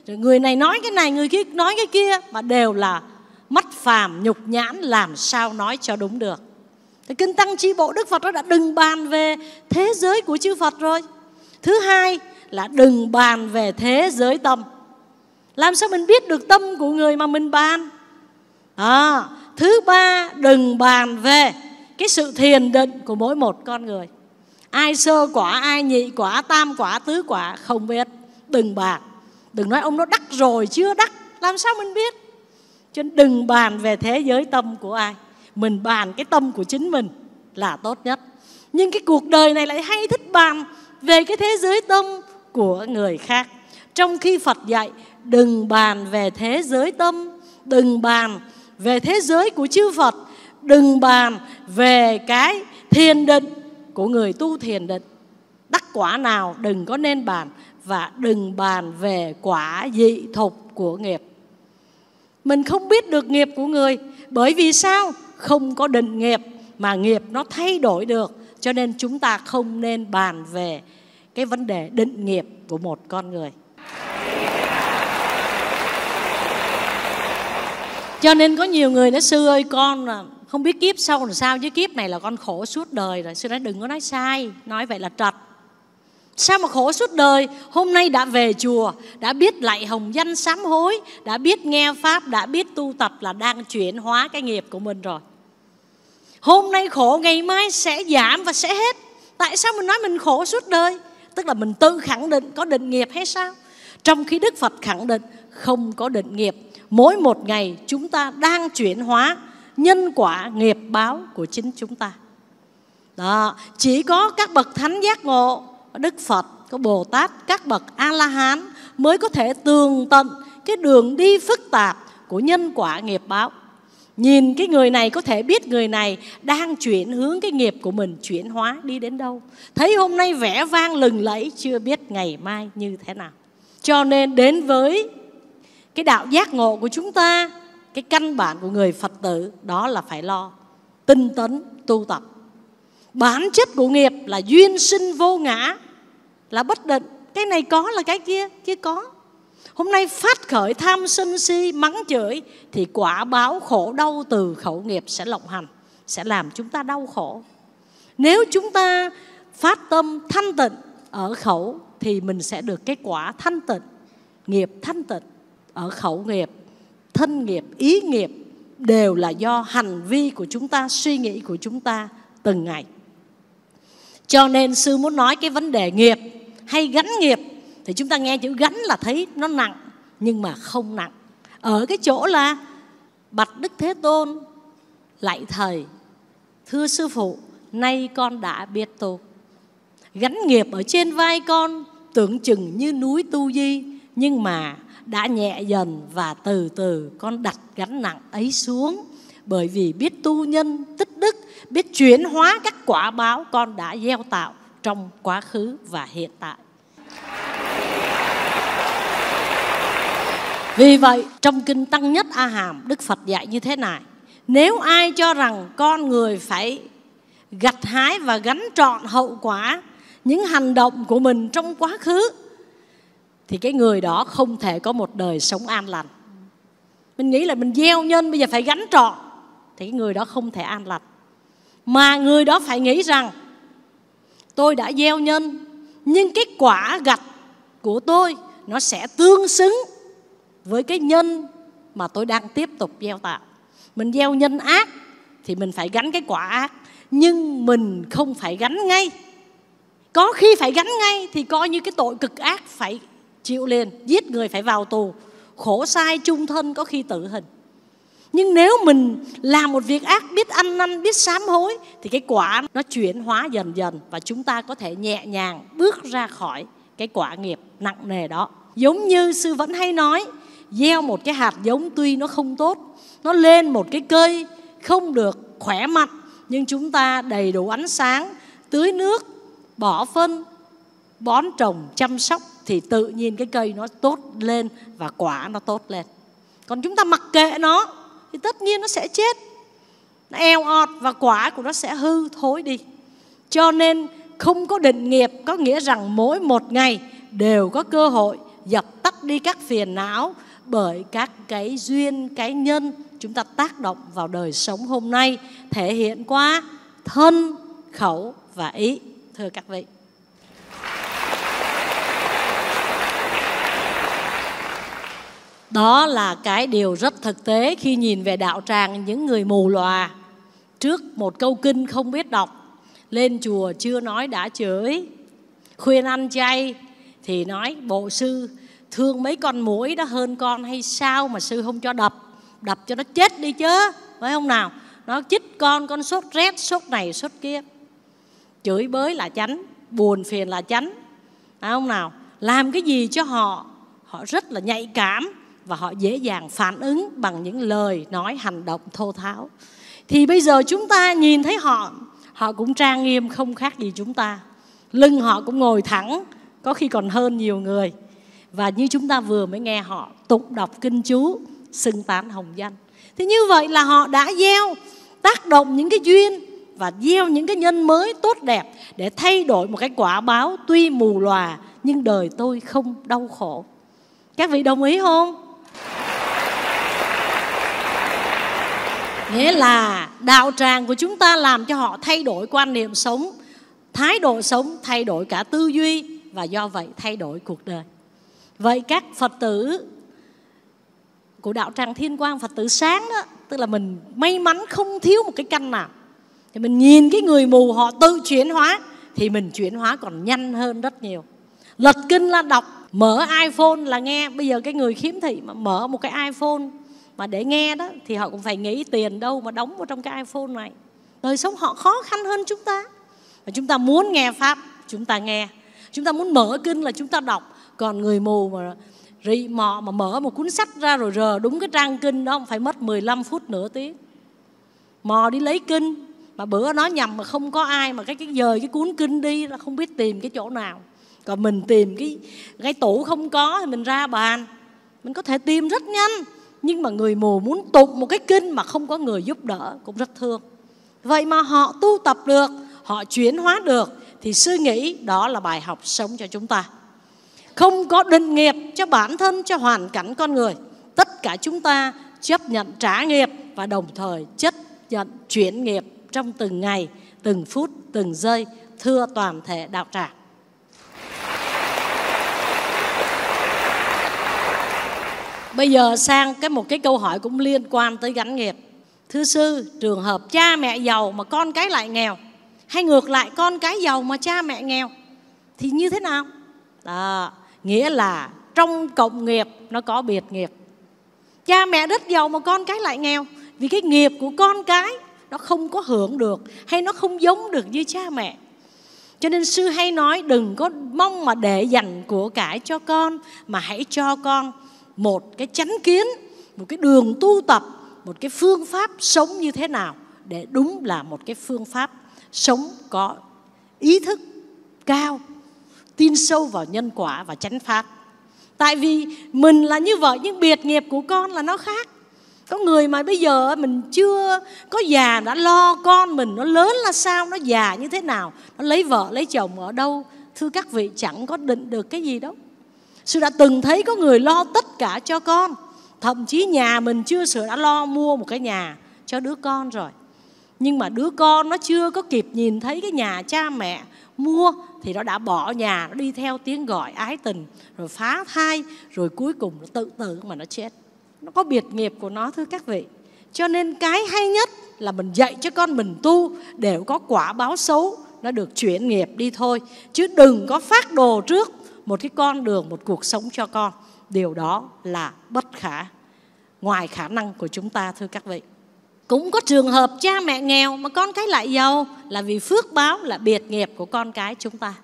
Rồi người này nói cái này, người kia nói cái kia. Mà đều là mắt phàm, nhục nhãn làm sao nói cho đúng được. Thì kinh tăng chi bộ Đức Phật đó đã đừng bàn về thế giới của chư Phật rồi. Thứ hai là đừng bàn về thế giới tâm. Làm sao mình biết được tâm của người mà mình bàn? À, thứ ba đừng bàn về cái sự thiền định của mỗi một con người. Ai sơ quả, ai nhị quả, tam quả, tứ quả không biết. Đừng bàn. Đừng nói ông nó đắc rồi chưa đắc. Làm sao mình biết? Cho nên đừng bàn về thế giới tâm của ai mình bàn cái tâm của chính mình là tốt nhất nhưng cái cuộc đời này lại hay thích bàn về cái thế giới tâm của người khác trong khi phật dạy đừng bàn về thế giới tâm đừng bàn về thế giới của chư phật đừng bàn về cái thiền định của người tu thiền định đắc quả nào đừng có nên bàn và đừng bàn về quả dị thục của nghiệp mình không biết được nghiệp của người bởi vì sao không có định nghiệp mà nghiệp nó thay đổi được cho nên chúng ta không nên bàn về cái vấn đề định nghiệp của một con người cho nên có nhiều người nói sư ơi con à, không biết kiếp sau làm sao chứ kiếp này là con khổ suốt đời rồi sư nói đừng có nói sai nói vậy là trật Sao mà khổ suốt đời Hôm nay đã về chùa Đã biết lạy hồng danh sám hối Đã biết nghe Pháp Đã biết tu tập là đang chuyển hóa cái nghiệp của mình rồi hôm nay khổ ngày mai sẽ giảm và sẽ hết tại sao mình nói mình khổ suốt đời tức là mình tự khẳng định có định nghiệp hay sao trong khi đức phật khẳng định không có định nghiệp mỗi một ngày chúng ta đang chuyển hóa nhân quả nghiệp báo của chính chúng ta đó chỉ có các bậc thánh giác ngộ đức phật có bồ tát các bậc a la hán mới có thể tường tận cái đường đi phức tạp của nhân quả nghiệp báo nhìn cái người này có thể biết người này đang chuyển hướng cái nghiệp của mình chuyển hóa đi đến đâu thấy hôm nay vẻ vang lừng lẫy chưa biết ngày mai như thế nào cho nên đến với cái đạo giác ngộ của chúng ta cái căn bản của người phật tử đó là phải lo tinh tấn tu tập bản chất của nghiệp là duyên sinh vô ngã là bất định cái này có là cái kia kia có Hôm nay phát khởi tham sân si mắng chửi Thì quả báo khổ đau từ khẩu nghiệp sẽ lộng hành Sẽ làm chúng ta đau khổ Nếu chúng ta phát tâm thanh tịnh ở khẩu Thì mình sẽ được kết quả thanh tịnh Nghiệp thanh tịnh ở khẩu nghiệp Thân nghiệp, ý nghiệp Đều là do hành vi của chúng ta, suy nghĩ của chúng ta từng ngày cho nên sư muốn nói cái vấn đề nghiệp hay gánh nghiệp thì chúng ta nghe chữ gánh là thấy nó nặng nhưng mà không nặng ở cái chỗ là bạch đức thế tôn lạy thầy thưa sư phụ nay con đã biết tu gánh nghiệp ở trên vai con tưởng chừng như núi tu di nhưng mà đã nhẹ dần và từ từ con đặt gánh nặng ấy xuống bởi vì biết tu nhân tích đức biết chuyển hóa các quả báo con đã gieo tạo trong quá khứ và hiện tại Vì vậy, trong kinh Tăng Nhất A Hàm, Đức Phật dạy như thế này. Nếu ai cho rằng con người phải gặt hái và gánh trọn hậu quả những hành động của mình trong quá khứ thì cái người đó không thể có một đời sống an lành. Mình nghĩ là mình gieo nhân bây giờ phải gánh trọn thì cái người đó không thể an lành. Mà người đó phải nghĩ rằng tôi đã gieo nhân nhưng kết quả gặt của tôi nó sẽ tương xứng với cái nhân mà tôi đang tiếp tục gieo tạo mình gieo nhân ác thì mình phải gánh cái quả ác nhưng mình không phải gánh ngay có khi phải gánh ngay thì coi như cái tội cực ác phải chịu liền giết người phải vào tù khổ sai chung thân có khi tử hình nhưng nếu mình làm một việc ác biết ăn năn biết sám hối thì cái quả nó chuyển hóa dần dần và chúng ta có thể nhẹ nhàng bước ra khỏi cái quả nghiệp nặng nề đó giống như sư vẫn hay nói gieo một cái hạt giống tuy nó không tốt nó lên một cái cây không được khỏe mạnh nhưng chúng ta đầy đủ ánh sáng tưới nước bỏ phân bón trồng chăm sóc thì tự nhiên cái cây nó tốt lên và quả nó tốt lên còn chúng ta mặc kệ nó thì tất nhiên nó sẽ chết nó eo ọt và quả của nó sẽ hư thối đi cho nên không có định nghiệp có nghĩa rằng mỗi một ngày đều có cơ hội dập tắt đi các phiền não bởi các cái duyên cái nhân chúng ta tác động vào đời sống hôm nay thể hiện qua thân khẩu và ý thưa các vị đó là cái điều rất thực tế khi nhìn về đạo tràng những người mù lòa trước một câu kinh không biết đọc lên chùa chưa nói đã chửi khuyên ăn chay thì nói bộ sư thương mấy con mũi đó hơn con hay sao mà sư không cho đập đập cho nó chết đi chứ phải không nào nó chích con con sốt rét sốt này sốt kia chửi bới là chánh buồn phiền là chánh phải không nào làm cái gì cho họ họ rất là nhạy cảm và họ dễ dàng phản ứng bằng những lời nói hành động thô tháo thì bây giờ chúng ta nhìn thấy họ họ cũng trang nghiêm không khác gì chúng ta lưng họ cũng ngồi thẳng có khi còn hơn nhiều người và như chúng ta vừa mới nghe họ tụng đọc kinh chú xưng tán hồng danh thì như vậy là họ đã gieo tác động những cái duyên và gieo những cái nhân mới tốt đẹp để thay đổi một cái quả báo tuy mù lòa nhưng đời tôi không đau khổ các vị đồng ý không nghĩa là đạo tràng của chúng ta làm cho họ thay đổi quan niệm sống thái độ sống thay đổi cả tư duy và do vậy thay đổi cuộc đời vậy các phật tử của đạo tràng thiên quang phật tử sáng đó tức là mình may mắn không thiếu một cái căn nào thì mình nhìn cái người mù họ tự chuyển hóa thì mình chuyển hóa còn nhanh hơn rất nhiều lật kinh là đọc mở iphone là nghe bây giờ cái người khiếm thị mà mở một cái iphone mà để nghe đó thì họ cũng phải nghĩ tiền đâu mà đóng vào trong cái iphone này đời sống họ khó khăn hơn chúng ta và chúng ta muốn nghe pháp chúng ta nghe chúng ta muốn mở kinh là chúng ta đọc còn người mù mà rị mọ mà mở một cuốn sách ra rồi rờ đúng cái trang kinh đó phải mất 15 phút nửa tiếng mò đi lấy kinh mà bữa nó nhầm mà không có ai mà cái cái dời cái cuốn kinh đi là không biết tìm cái chỗ nào còn mình tìm cái cái tủ không có thì mình ra bàn mình có thể tìm rất nhanh nhưng mà người mù muốn tụt một cái kinh mà không có người giúp đỡ cũng rất thương vậy mà họ tu tập được họ chuyển hóa được thì sư nghĩ đó là bài học sống cho chúng ta không có định nghiệp cho bản thân cho hoàn cảnh con người tất cả chúng ta chấp nhận trả nghiệp và đồng thời chấp nhận chuyển nghiệp trong từng ngày từng phút từng giây thưa toàn thể đạo tràng bây giờ sang cái một cái câu hỏi cũng liên quan tới gánh nghiệp thưa sư trường hợp cha mẹ giàu mà con cái lại nghèo hay ngược lại con cái giàu mà cha mẹ nghèo thì như thế nào đó nghĩa là trong cộng nghiệp nó có biệt nghiệp cha mẹ rất giàu mà con cái lại nghèo vì cái nghiệp của con cái nó không có hưởng được hay nó không giống được với cha mẹ cho nên sư hay nói đừng có mong mà để dành của cải cho con mà hãy cho con một cái chánh kiến một cái đường tu tập một cái phương pháp sống như thế nào để đúng là một cái phương pháp sống có ý thức cao tin sâu vào nhân quả và chánh pháp tại vì mình là như vậy nhưng biệt nghiệp của con là nó khác có người mà bây giờ mình chưa có già đã lo con mình nó lớn là sao nó già như thế nào nó lấy vợ lấy chồng ở đâu thưa các vị chẳng có định được cái gì đâu sư đã từng thấy có người lo tất cả cho con thậm chí nhà mình chưa sửa đã lo mua một cái nhà cho đứa con rồi nhưng mà đứa con nó chưa có kịp nhìn thấy cái nhà cha mẹ mua thì nó đã bỏ nhà nó đi theo tiếng gọi ái tình rồi phá thai rồi cuối cùng nó tự tử mà nó chết nó có biệt nghiệp của nó thưa các vị cho nên cái hay nhất là mình dạy cho con mình tu đều có quả báo xấu nó được chuyển nghiệp đi thôi chứ đừng có phát đồ trước một cái con đường một cuộc sống cho con điều đó là bất khả ngoài khả năng của chúng ta thưa các vị cũng có trường hợp cha mẹ nghèo mà con cái lại giàu là vì phước báo là biệt nghiệp của con cái chúng ta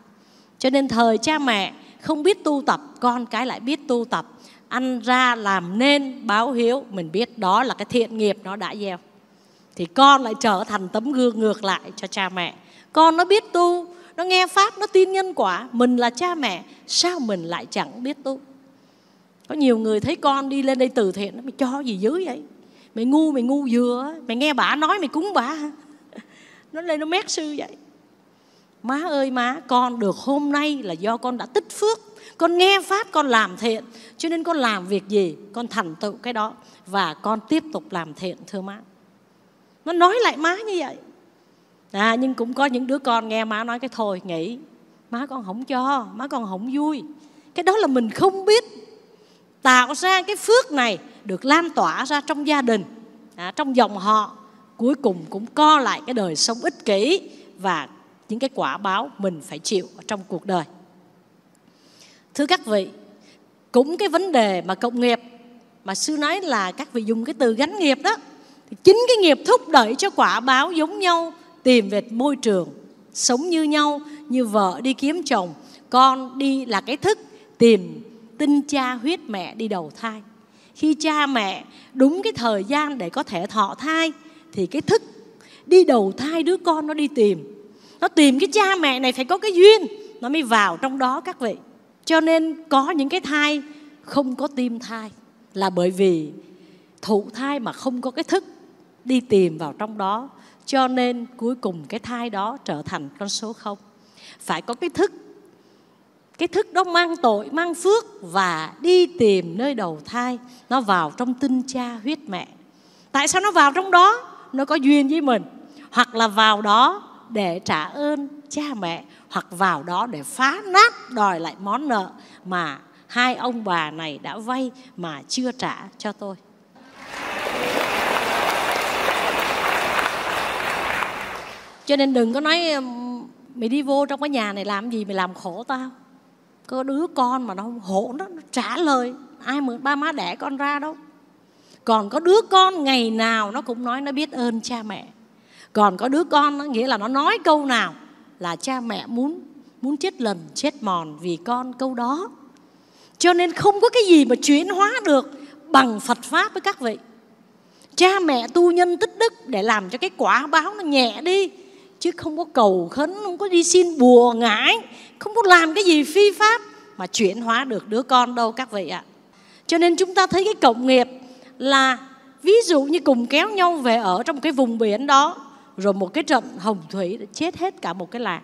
cho nên thời cha mẹ không biết tu tập con cái lại biết tu tập ăn ra làm nên báo hiếu mình biết đó là cái thiện nghiệp nó đã gieo thì con lại trở thành tấm gương ngược lại cho cha mẹ con nó biết tu nó nghe pháp nó tin nhân quả mình là cha mẹ sao mình lại chẳng biết tu có nhiều người thấy con đi lên đây từ thiện nó bị cho gì dưới vậy mày ngu mày ngu dừa mày nghe bà nói mày cúng bà <laughs> nó lên nó mét sư vậy má ơi má con được hôm nay là do con đã tích phước con nghe pháp con làm thiện cho nên con làm việc gì con thành tựu cái đó và con tiếp tục làm thiện thưa má nó nói lại má như vậy à, nhưng cũng có những đứa con nghe má nói cái thôi nghĩ má con không cho má con không vui cái đó là mình không biết tạo ra cái phước này được lan tỏa ra trong gia đình à, trong dòng họ cuối cùng cũng co lại cái đời sống ích kỷ và những cái quả báo mình phải chịu trong cuộc đời thưa các vị cũng cái vấn đề mà cộng nghiệp mà sư nói là các vị dùng cái từ gánh nghiệp đó thì chính cái nghiệp thúc đẩy cho quả báo giống nhau tìm về môi trường sống như nhau như vợ đi kiếm chồng con đi là cái thức tìm tinh cha huyết mẹ đi đầu thai khi cha mẹ đúng cái thời gian để có thể thọ thai thì cái thức đi đầu thai đứa con nó đi tìm nó tìm cái cha mẹ này phải có cái duyên nó mới vào trong đó các vị cho nên có những cái thai không có tim thai là bởi vì thụ thai mà không có cái thức đi tìm vào trong đó cho nên cuối cùng cái thai đó trở thành con số không phải có cái thức cái thức đó mang tội mang phước và đi tìm nơi đầu thai nó vào trong tinh cha huyết mẹ tại sao nó vào trong đó nó có duyên với mình hoặc là vào đó để trả ơn cha mẹ hoặc vào đó để phá nát đòi lại món nợ mà hai ông bà này đã vay mà chưa trả cho tôi cho nên đừng có nói mày đi vô trong cái nhà này làm gì mày làm khổ tao có đứa con mà nó hổ nó, nó trả lời ai mà ba má đẻ con ra đâu còn có đứa con ngày nào nó cũng nói nó biết ơn cha mẹ còn có đứa con nó nghĩa là nó nói câu nào là cha mẹ muốn muốn chết lần chết mòn vì con câu đó cho nên không có cái gì mà chuyển hóa được bằng phật pháp với các vị cha mẹ tu nhân tích đức để làm cho cái quả báo nó nhẹ đi chứ không có cầu khấn không có đi xin bùa ngải không có làm cái gì phi pháp mà chuyển hóa được đứa con đâu các vị ạ à. cho nên chúng ta thấy cái cộng nghiệp là ví dụ như cùng kéo nhau về ở trong cái vùng biển đó rồi một cái trận hồng thủy chết hết cả một cái làng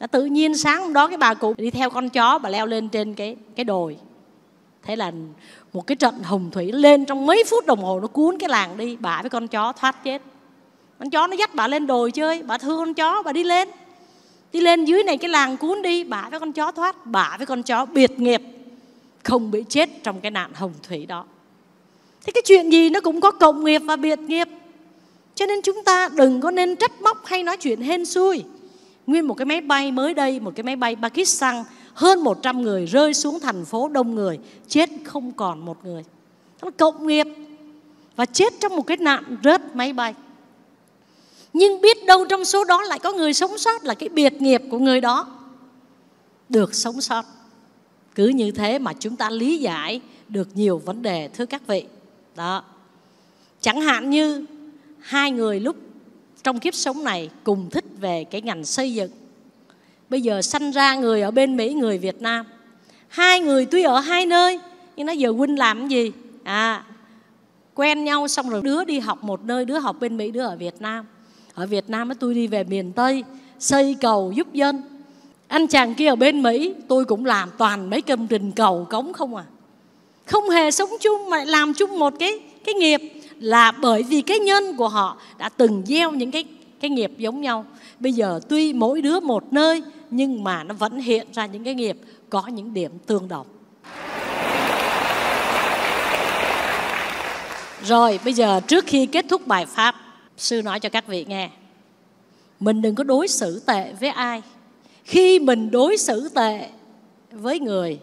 đã tự nhiên sáng hôm đó cái bà cụ đi theo con chó bà leo lên trên cái cái đồi thế là một cái trận hồng thủy lên trong mấy phút đồng hồ nó cuốn cái làng đi bà với con chó thoát chết con chó nó dắt bà lên đồi chơi bà thương con chó bà đi lên đi lên dưới này cái làng cuốn đi bà với con chó thoát bà với con chó biệt nghiệp không bị chết trong cái nạn hồng thủy đó thế cái chuyện gì nó cũng có cộng nghiệp và biệt nghiệp cho nên chúng ta đừng có nên trách móc hay nói chuyện hên xui nguyên một cái máy bay mới đây một cái máy bay pakistan hơn 100 người rơi xuống thành phố đông người chết không còn một người nó cộng nghiệp và chết trong một cái nạn rớt máy bay nhưng biết đâu trong số đó lại có người sống sót là cái biệt nghiệp của người đó được sống sót cứ như thế mà chúng ta lý giải được nhiều vấn đề thưa các vị đó chẳng hạn như hai người lúc trong kiếp sống này cùng thích về cái ngành xây dựng bây giờ sanh ra người ở bên mỹ người việt nam hai người tuy ở hai nơi nhưng nó giờ huynh làm cái gì à quen nhau xong rồi đứa đi học một nơi đứa học bên mỹ đứa ở việt nam ở Việt Nam ấy tôi đi về miền Tây xây cầu giúp dân anh chàng kia ở bên Mỹ tôi cũng làm toàn mấy công trình cầu cống không à không hề sống chung mà làm chung một cái cái nghiệp là bởi vì cái nhân của họ đã từng gieo những cái cái nghiệp giống nhau bây giờ tuy mỗi đứa một nơi nhưng mà nó vẫn hiện ra những cái nghiệp có những điểm tương đồng rồi bây giờ trước khi kết thúc bài pháp sư nói cho các vị nghe mình đừng có đối xử tệ với ai khi mình đối xử tệ với người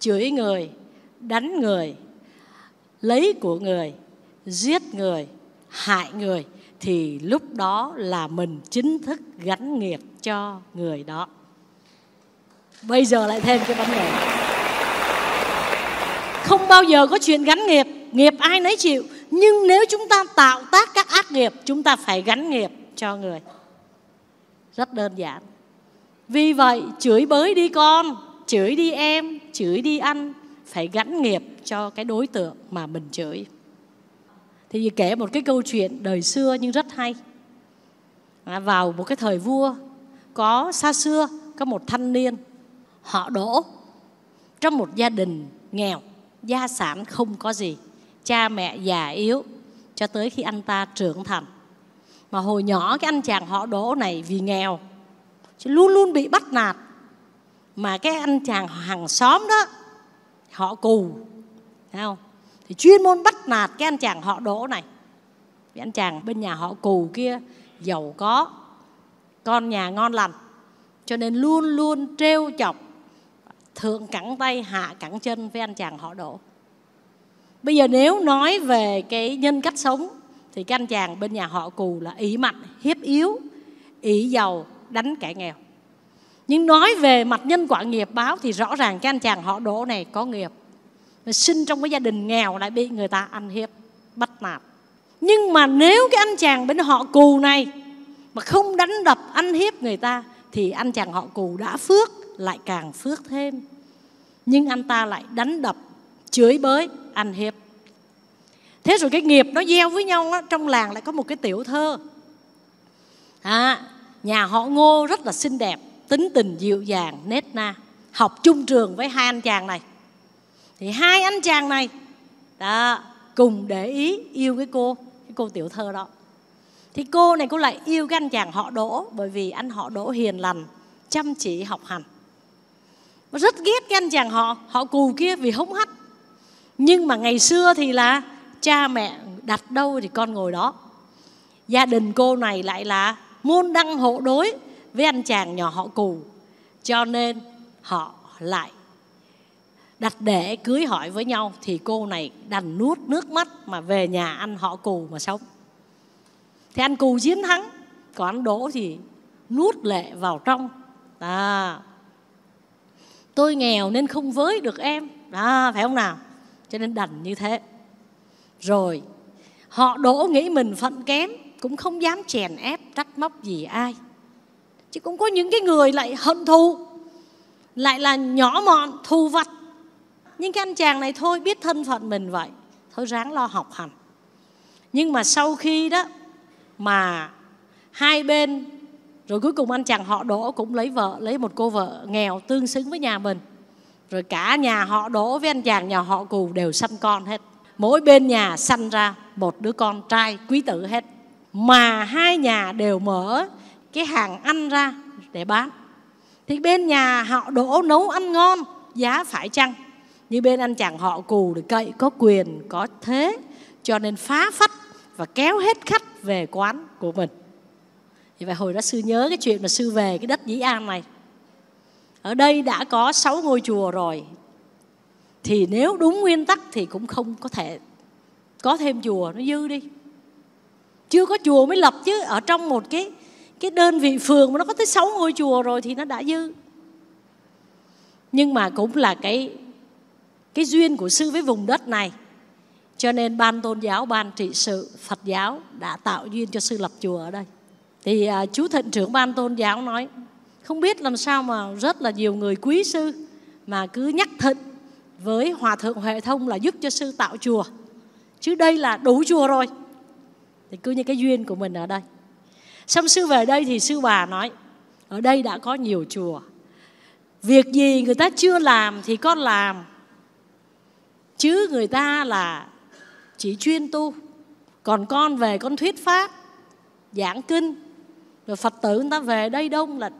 chửi người đánh người lấy của người giết người hại người thì lúc đó là mình chính thức gánh nghiệp cho người đó bây giờ lại thêm cái vấn đề không bao giờ có chuyện gánh nghiệp nghiệp ai nấy chịu nhưng nếu chúng ta tạo tác các ác nghiệp chúng ta phải gánh nghiệp cho người rất đơn giản vì vậy chửi bới đi con chửi đi em chửi đi anh phải gánh nghiệp cho cái đối tượng mà mình chửi thì kể một cái câu chuyện đời xưa nhưng rất hay à, vào một cái thời vua có xa xưa có một thanh niên họ đỗ trong một gia đình nghèo gia sản không có gì cha mẹ già yếu cho tới khi anh ta trưởng thành mà hồi nhỏ cái anh chàng họ đỗ này vì nghèo chứ luôn luôn bị bắt nạt mà cái anh chàng hàng xóm đó họ cù thấy không thì chuyên môn bắt nạt cái anh chàng họ đỗ này vì anh chàng bên nhà họ cù kia giàu có con nhà ngon lành cho nên luôn luôn trêu chọc thượng cẳng tay hạ cẳng chân với anh chàng họ đỗ bây giờ nếu nói về cái nhân cách sống thì các anh chàng bên nhà họ cù là ỷ mạnh hiếp yếu ỷ giàu đánh kẻ nghèo nhưng nói về mặt nhân quả nghiệp báo thì rõ ràng cái anh chàng họ đỗ này có nghiệp mà sinh trong cái gia đình nghèo lại bị người ta ăn hiếp bắt nạt nhưng mà nếu cái anh chàng bên họ cù này mà không đánh đập ăn hiếp người ta thì anh chàng họ cù đã phước lại càng phước thêm nhưng anh ta lại đánh đập chửi bới anh hiệp thế rồi cái nghiệp nó gieo với nhau đó, trong làng lại có một cái tiểu thơ à, nhà họ ngô rất là xinh đẹp tính tình dịu dàng nết na học chung trường với hai anh chàng này thì hai anh chàng này đó, cùng để ý yêu cái cô cái cô tiểu thơ đó thì cô này cô lại yêu cái anh chàng họ đỗ bởi vì anh họ đỗ hiền lành chăm chỉ học hành rất ghét cái anh chàng họ họ cù kia vì hống hách nhưng mà ngày xưa thì là cha mẹ đặt đâu thì con ngồi đó gia đình cô này lại là môn đăng hộ đối với anh chàng nhỏ họ cù cho nên họ lại đặt để cưới hỏi với nhau thì cô này đành nuốt nước mắt mà về nhà ăn họ cù mà sống thì anh cù chiến thắng còn anh đỗ thì nuốt lệ vào trong à tôi nghèo nên không với được em à phải không nào cho nên đành như thế rồi họ đổ nghĩ mình phận kém cũng không dám chèn ép trách móc gì ai chứ cũng có những cái người lại hận thù lại là nhỏ mọn thù vặt nhưng cái anh chàng này thôi biết thân phận mình vậy thôi ráng lo học hành nhưng mà sau khi đó mà hai bên rồi cuối cùng anh chàng họ đỗ cũng lấy vợ lấy một cô vợ nghèo tương xứng với nhà mình rồi cả nhà họ đổ với anh chàng nhà họ cù đều sanh con hết mỗi bên nhà sanh ra một đứa con trai quý tử hết mà hai nhà đều mở cái hàng ăn ra để bán thì bên nhà họ đổ nấu ăn ngon giá phải chăng như bên anh chàng họ cù được cậy có quyền có thế cho nên phá phách và kéo hết khách về quán của mình thì vậy hồi đó sư nhớ cái chuyện mà sư về cái đất dĩ an này ở đây đã có 6 ngôi chùa rồi thì nếu đúng nguyên tắc thì cũng không có thể có thêm chùa nó dư đi chưa có chùa mới lập chứ ở trong một cái cái đơn vị phường mà nó có tới 6 ngôi chùa rồi thì nó đã dư nhưng mà cũng là cái cái duyên của sư với vùng đất này cho nên ban tôn giáo ban trị sự phật giáo đã tạo duyên cho sư lập chùa ở đây thì à, chú thịnh trưởng ban tôn giáo nói không biết làm sao mà rất là nhiều người quý sư mà cứ nhắc thịnh với hòa thượng huệ thông là giúp cho sư tạo chùa chứ đây là đủ chùa rồi thì cứ như cái duyên của mình ở đây xong sư về đây thì sư bà nói ở đây đã có nhiều chùa việc gì người ta chưa làm thì con làm chứ người ta là chỉ chuyên tu còn con về con thuyết pháp giảng kinh rồi phật tử người ta về đây đông là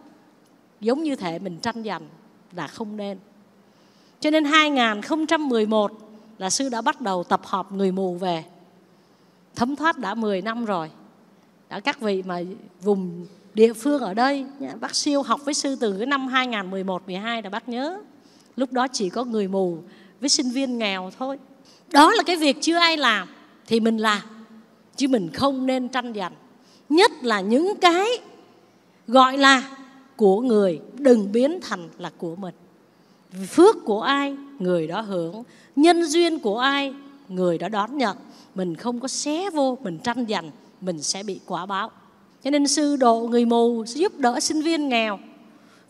giống như thể mình tranh giành là không nên cho nên 2011 là sư đã bắt đầu tập họp người mù về thấm thoát đã 10 năm rồi đã các vị mà vùng địa phương ở đây bác siêu học với sư từ cái năm 2011 12 là bác nhớ lúc đó chỉ có người mù với sinh viên nghèo thôi đó là cái việc chưa ai làm thì mình làm chứ mình không nên tranh giành nhất là những cái gọi là của người đừng biến thành là của mình phước của ai người đó hưởng nhân duyên của ai người đó đón nhận mình không có xé vô mình tranh giành mình sẽ bị quả báo cho nên sư độ người mù sẽ giúp đỡ sinh viên nghèo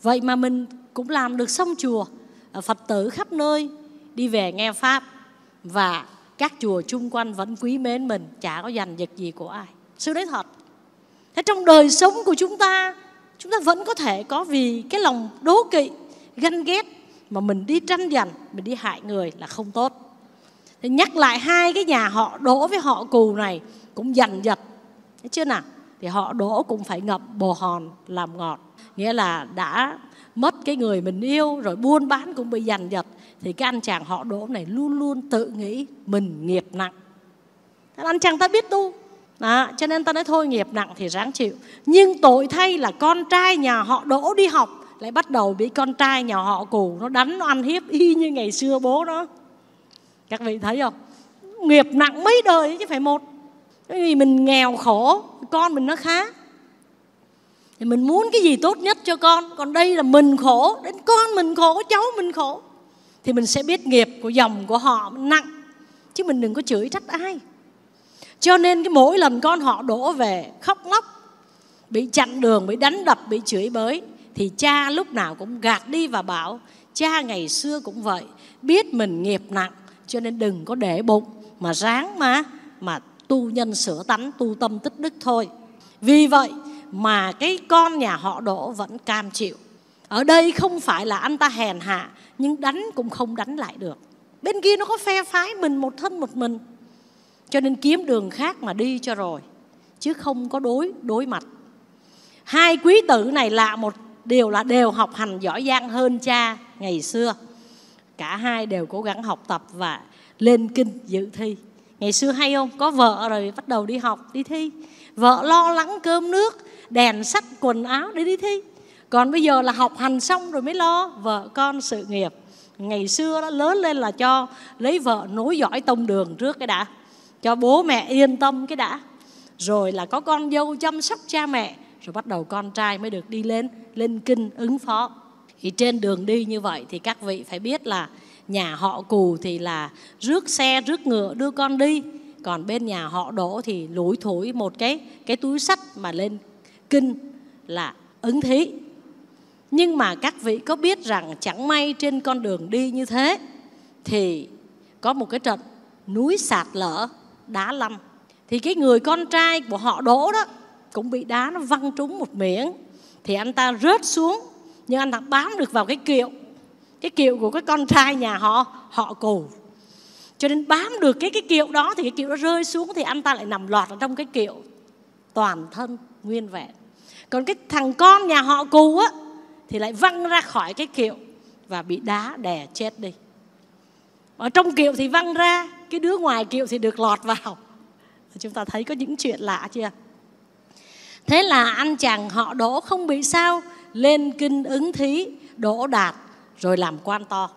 vậy mà mình cũng làm được xong chùa à, phật tử khắp nơi đi về nghe pháp và các chùa chung quanh vẫn quý mến mình chả có giành giật gì của ai sư đấy thật thế trong đời sống của chúng ta chúng ta vẫn có thể có vì cái lòng đố kỵ ganh ghét mà mình đi tranh giành mình đi hại người là không tốt thì nhắc lại hai cái nhà họ đỗ với họ cù này cũng giành giật thấy chưa nào thì họ đỗ cũng phải ngậm bồ hòn làm ngọt nghĩa là đã mất cái người mình yêu rồi buôn bán cũng bị giành giật thì cái anh chàng họ đỗ này luôn luôn tự nghĩ mình nghiệp nặng thế anh chàng ta biết tu đó, cho nên ta nói thôi nghiệp nặng thì ráng chịu nhưng tội thay là con trai nhà họ đỗ đi học lại bắt đầu bị con trai nhà họ cù nó đánh nó ăn hiếp y như ngày xưa bố nó các vị thấy không nghiệp nặng mấy đời chứ phải một bởi vì mình nghèo khổ con mình nó khá thì mình muốn cái gì tốt nhất cho con còn đây là mình khổ đến con mình khổ cháu mình khổ thì mình sẽ biết nghiệp của dòng của họ nặng chứ mình đừng có chửi trách ai cho nên cái mỗi lần con họ đổ về khóc lóc bị chặn đường bị đánh đập bị chửi bới thì cha lúc nào cũng gạt đi và bảo cha ngày xưa cũng vậy biết mình nghiệp nặng cho nên đừng có để bụng mà ráng mà mà tu nhân sửa tánh tu tâm tích đức thôi vì vậy mà cái con nhà họ đỗ vẫn cam chịu ở đây không phải là anh ta hèn hạ nhưng đánh cũng không đánh lại được bên kia nó có phe phái mình một thân một mình cho nên kiếm đường khác mà đi cho rồi chứ không có đối đối mặt hai quý tử này lạ một điều là đều học hành giỏi giang hơn cha ngày xưa cả hai đều cố gắng học tập và lên kinh dự thi ngày xưa hay không có vợ rồi bắt đầu đi học đi thi vợ lo lắng cơm nước đèn sách quần áo để đi thi còn bây giờ là học hành xong rồi mới lo vợ con sự nghiệp ngày xưa đó lớn lên là cho lấy vợ nối dõi tông đường trước cái đã cho bố mẹ yên tâm cái đã rồi là có con dâu chăm sóc cha mẹ rồi bắt đầu con trai mới được đi lên lên kinh ứng phó thì trên đường đi như vậy thì các vị phải biết là nhà họ cù thì là rước xe rước ngựa đưa con đi còn bên nhà họ đỗ thì lủi thủi một cái cái túi sách mà lên kinh là ứng thí nhưng mà các vị có biết rằng chẳng may trên con đường đi như thế thì có một cái trận núi sạt lở đá lầm thì cái người con trai của họ đỗ đó cũng bị đá nó văng trúng một miệng thì anh ta rớt xuống nhưng anh ta bám được vào cái kiệu cái kiệu của cái con trai nhà họ họ cù cho nên bám được cái cái kiệu đó thì cái kiệu nó rơi xuống thì anh ta lại nằm lọt ở trong cái kiệu toàn thân nguyên vẹn còn cái thằng con nhà họ cù á thì lại văng ra khỏi cái kiệu và bị đá đè chết đi ở trong kiệu thì văng ra cái đứa ngoài kiệu thì được lọt vào chúng ta thấy có những chuyện lạ chưa thế là anh chàng họ đỗ không bị sao lên kinh ứng thí đỗ đạt rồi làm quan to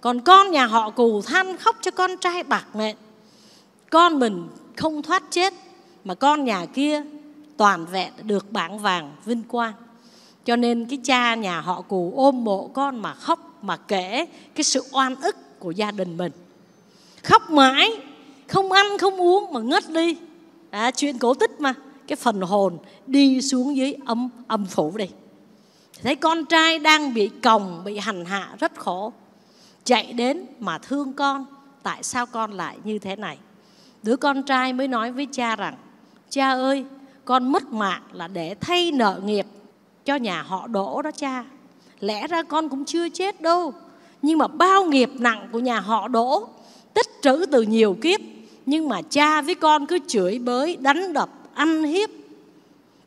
còn con nhà họ cù than khóc cho con trai bạc mẹ con mình không thoát chết mà con nhà kia toàn vẹn được bảng vàng vinh quang cho nên cái cha nhà họ cù ôm mộ con mà khóc mà kể cái sự oan ức của gia đình mình khóc mãi không ăn không uống mà ngất đi à, chuyện cổ tích mà cái phần hồn đi xuống dưới âm âm phủ đi thấy con trai đang bị còng bị hành hạ rất khổ chạy đến mà thương con tại sao con lại như thế này đứa con trai mới nói với cha rằng cha ơi con mất mạng là để thay nợ nghiệp cho nhà họ đỗ đó cha lẽ ra con cũng chưa chết đâu nhưng mà bao nghiệp nặng của nhà họ đỗ tích trữ từ nhiều kiếp nhưng mà cha với con cứ chửi bới đánh đập ăn hiếp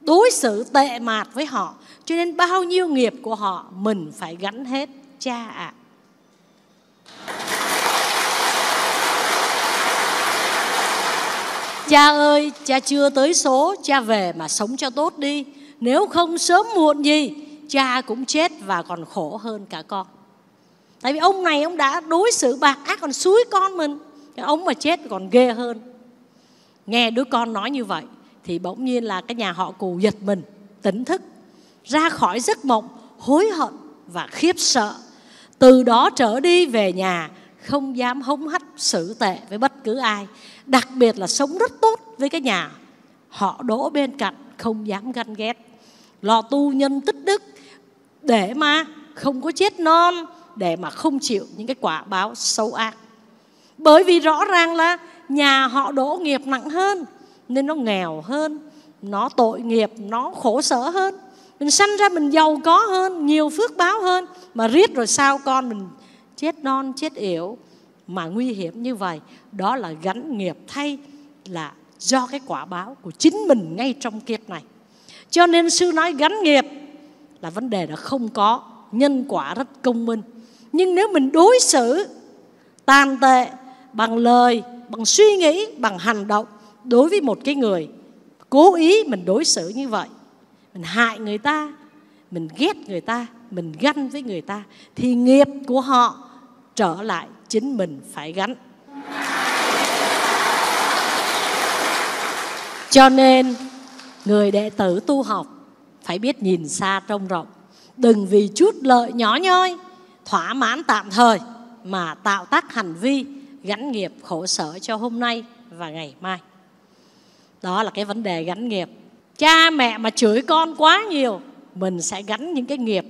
đối xử tệ mạt với họ cho nên bao nhiêu nghiệp của họ mình phải gánh hết cha ạ à. cha ơi cha chưa tới số cha về mà sống cho tốt đi nếu không sớm muộn gì cha cũng chết và còn khổ hơn cả con tại vì ông này ông đã đối xử bạc ác còn suối con mình ông mà chết còn ghê hơn nghe đứa con nói như vậy thì bỗng nhiên là cái nhà họ cù giật mình tỉnh thức ra khỏi giấc mộng hối hận và khiếp sợ từ đó trở đi về nhà không dám hống hách xử tệ với bất cứ ai đặc biệt là sống rất tốt với cái nhà họ đỗ bên cạnh không dám ganh ghét lo tu nhân tích đức để mà không có chết non để mà không chịu những cái quả báo xấu ác. Bởi vì rõ ràng là nhà họ đổ nghiệp nặng hơn nên nó nghèo hơn, nó tội nghiệp, nó khổ sở hơn. Mình sanh ra mình giàu có hơn, nhiều phước báo hơn mà riết rồi sao con mình chết non chết yếu mà nguy hiểm như vậy, đó là gánh nghiệp thay là do cái quả báo của chính mình ngay trong kiếp này. Cho nên sư nói gánh nghiệp là vấn đề đã không có nhân quả rất công minh nhưng nếu mình đối xử tàn tệ bằng lời bằng suy nghĩ bằng hành động đối với một cái người cố ý mình đối xử như vậy mình hại người ta mình ghét người ta mình ganh với người ta thì nghiệp của họ trở lại chính mình phải gánh cho nên người đệ tử tu học phải biết nhìn xa trông rộng đừng vì chút lợi nhỏ nhoi thỏa mãn tạm thời mà tạo tác hành vi gánh nghiệp khổ sở cho hôm nay và ngày mai đó là cái vấn đề gánh nghiệp cha mẹ mà chửi con quá nhiều mình sẽ gánh những cái nghiệp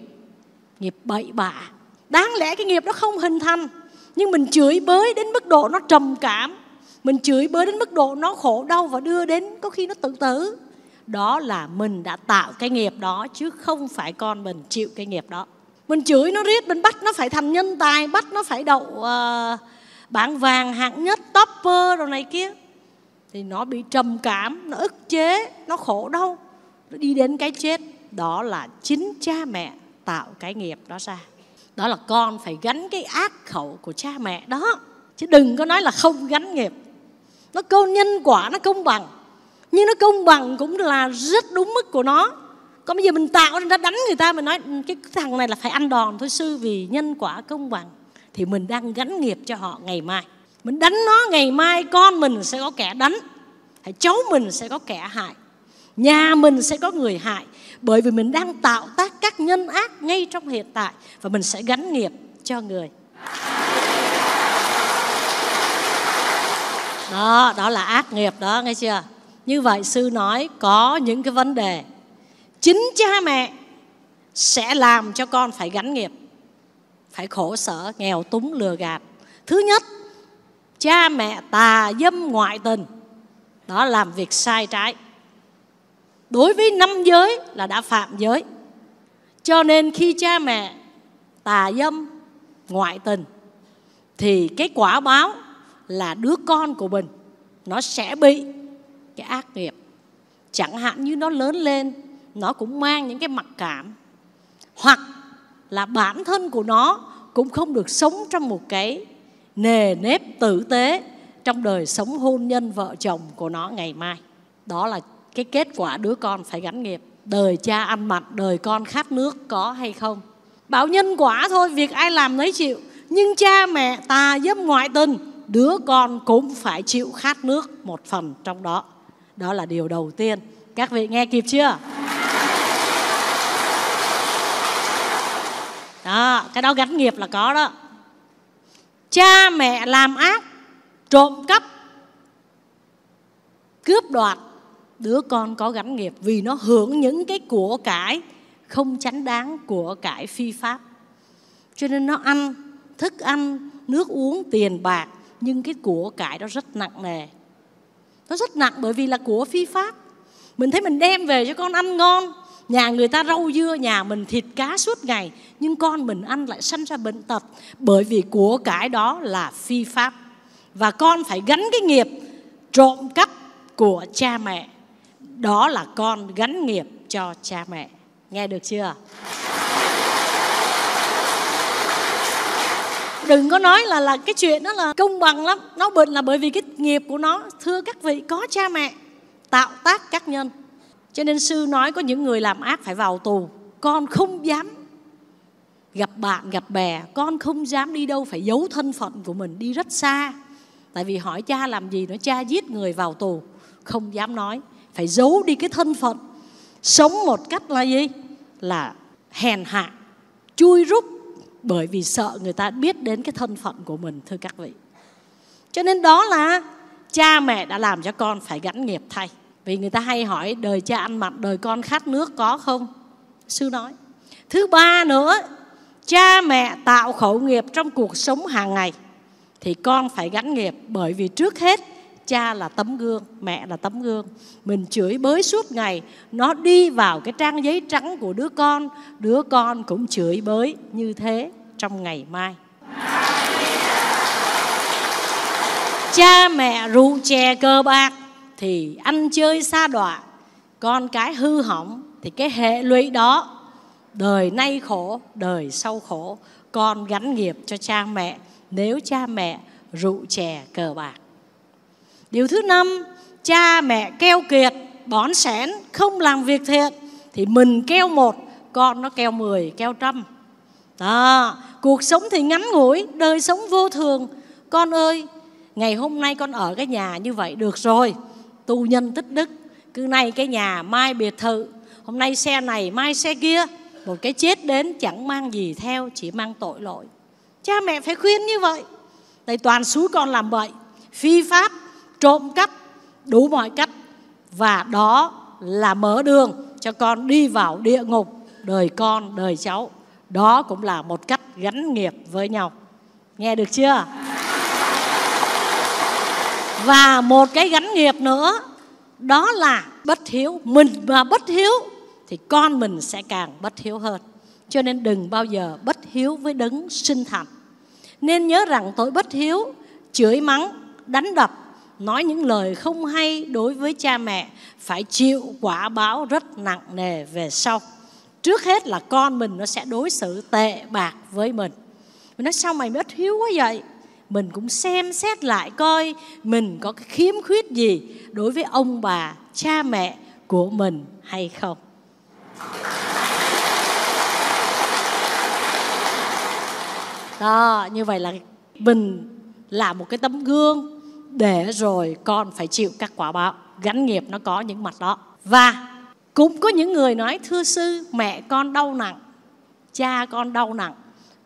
nghiệp bậy bạ đáng lẽ cái nghiệp đó không hình thành nhưng mình chửi bới đến mức độ nó trầm cảm mình chửi bới đến mức độ nó khổ đau và đưa đến có khi nó tự tử đó là mình đã tạo cái nghiệp đó chứ không phải con mình chịu cái nghiệp đó mình chửi nó riết mình bắt nó phải thành nhân tài bắt nó phải đậu uh, bảng vàng hạng nhất topper rồi này kia thì nó bị trầm cảm nó ức chế nó khổ đau nó đi đến cái chết đó là chính cha mẹ tạo cái nghiệp đó ra đó là con phải gánh cái ác khẩu của cha mẹ đó chứ đừng có nói là không gánh nghiệp nó câu nhân quả nó công bằng nhưng nó công bằng cũng là rất đúng mức của nó còn bây giờ mình tạo ra đánh người ta mình nói ừ, cái thằng này là phải ăn đòn thôi sư vì nhân quả công bằng thì mình đang gánh nghiệp cho họ ngày mai mình đánh nó ngày mai con mình sẽ có kẻ đánh hay cháu mình sẽ có kẻ hại nhà mình sẽ có người hại bởi vì mình đang tạo tác các nhân ác ngay trong hiện tại và mình sẽ gánh nghiệp cho người đó đó là ác nghiệp đó nghe chưa như vậy sư nói có những cái vấn đề chính cha mẹ sẽ làm cho con phải gánh nghiệp phải khổ sở nghèo túng lừa gạt thứ nhất cha mẹ tà dâm ngoại tình đó làm việc sai trái đối với năm giới là đã phạm giới cho nên khi cha mẹ tà dâm ngoại tình thì cái quả báo là đứa con của mình nó sẽ bị cái ác nghiệp chẳng hạn như nó lớn lên nó cũng mang những cái mặc cảm hoặc là bản thân của nó cũng không được sống trong một cái nề nếp tử tế trong đời sống hôn nhân vợ chồng của nó ngày mai đó là cái kết quả đứa con phải gánh nghiệp đời cha ăn mặn đời con khát nước có hay không bảo nhân quả thôi việc ai làm lấy chịu nhưng cha mẹ tà dâm ngoại tình đứa con cũng phải chịu khát nước một phần trong đó đó là điều đầu tiên các vị nghe kịp chưa đó cái đó gánh nghiệp là có đó cha mẹ làm ác trộm cắp cướp đoạt đứa con có gánh nghiệp vì nó hưởng những cái của cải không chánh đáng của cải phi pháp cho nên nó ăn thức ăn nước uống tiền bạc nhưng cái của cải đó rất nặng nề nó rất nặng bởi vì là của phi pháp mình thấy mình đem về cho con ăn ngon nhà người ta rau dưa nhà mình thịt cá suốt ngày nhưng con mình ăn lại sanh ra bệnh tật bởi vì của cái đó là phi pháp và con phải gánh cái nghiệp trộm cắp của cha mẹ đó là con gánh nghiệp cho cha mẹ nghe được chưa đừng có nói là là cái chuyện đó là công bằng lắm nó bệnh là bởi vì cái nghiệp của nó thưa các vị có cha mẹ tạo tác các nhân cho nên sư nói có những người làm ác phải vào tù con không dám gặp bạn gặp bè con không dám đi đâu phải giấu thân phận của mình đi rất xa tại vì hỏi cha làm gì nữa cha giết người vào tù không dám nói phải giấu đi cái thân phận sống một cách là gì là hèn hạ chui rút bởi vì sợ người ta biết đến cái thân phận của mình thưa các vị cho nên đó là cha mẹ đã làm cho con phải gánh nghiệp thay vì người ta hay hỏi đời cha ăn mặt đời con khát nước có không sư nói thứ ba nữa cha mẹ tạo khẩu nghiệp trong cuộc sống hàng ngày thì con phải gánh nghiệp bởi vì trước hết cha là tấm gương mẹ là tấm gương mình chửi bới suốt ngày nó đi vào cái trang giấy trắng của đứa con đứa con cũng chửi bới như thế trong ngày mai cha mẹ rượu chè cơ bạc thì ăn chơi xa đọa con cái hư hỏng thì cái hệ lụy đó đời nay khổ đời sau khổ con gắn nghiệp cho cha mẹ nếu cha mẹ rượu chè cờ bạc điều thứ năm cha mẹ keo kiệt bón sẻn không làm việc thiện thì mình keo một con nó keo mười keo trăm đó cuộc sống thì ngắn ngủi đời sống vô thường con ơi ngày hôm nay con ở cái nhà như vậy được rồi tu nhân tích đức cứ nay cái nhà mai biệt thự hôm nay xe này mai xe kia một cái chết đến chẳng mang gì theo chỉ mang tội lỗi cha mẹ phải khuyên như vậy tại toàn suối con làm bậy phi pháp trộm cắp đủ mọi cách và đó là mở đường cho con đi vào địa ngục đời con đời cháu đó cũng là một cách gắn nghiệp với nhau nghe được chưa và một cái gánh nghiệp nữa đó là bất hiếu mình mà bất hiếu thì con mình sẽ càng bất hiếu hơn cho nên đừng bao giờ bất hiếu với đấng sinh thành nên nhớ rằng tội bất hiếu chửi mắng đánh đập nói những lời không hay đối với cha mẹ phải chịu quả báo rất nặng nề về sau trước hết là con mình nó sẽ đối xử tệ bạc với mình mình nói sao mày bất hiếu quá vậy mình cũng xem xét lại coi mình có cái khiếm khuyết gì đối với ông bà cha mẹ của mình hay không đó như vậy là mình là một cái tấm gương để rồi con phải chịu các quả báo gánh nghiệp nó có những mặt đó và cũng có những người nói thưa sư mẹ con đau nặng cha con đau nặng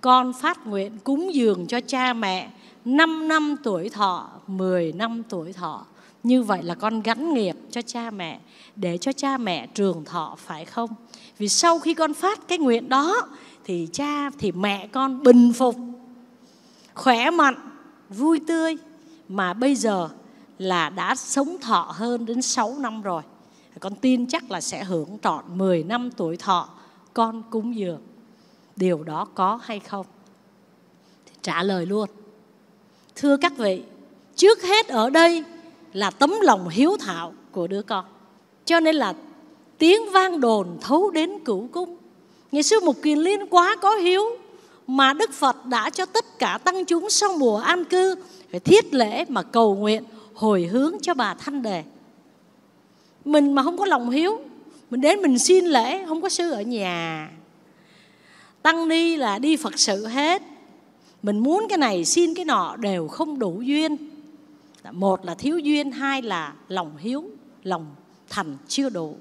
con phát nguyện cúng dường cho cha mẹ 5 năm tuổi thọ, 10 năm tuổi thọ. Như vậy là con gắn nghiệp cho cha mẹ để cho cha mẹ trường thọ phải không? Vì sau khi con phát cái nguyện đó thì cha thì mẹ con bình phục, khỏe mạnh, vui tươi mà bây giờ là đã sống thọ hơn đến 6 năm rồi. Con tin chắc là sẽ hưởng trọn 10 năm tuổi thọ con cúng dường. Điều đó có hay không? Thì trả lời luôn thưa các vị trước hết ở đây là tấm lòng hiếu thảo của đứa con cho nên là tiếng vang đồn thấu đến cửu cung ngày xưa một kiền liên quá có hiếu mà đức phật đã cho tất cả tăng chúng sau mùa an cư phải thiết lễ mà cầu nguyện hồi hướng cho bà thanh đề mình mà không có lòng hiếu mình đến mình xin lễ không có sư ở nhà tăng ni là đi phật sự hết mình muốn cái này xin cái nọ đều không đủ duyên một là thiếu duyên hai là lòng hiếu lòng thành chưa đủ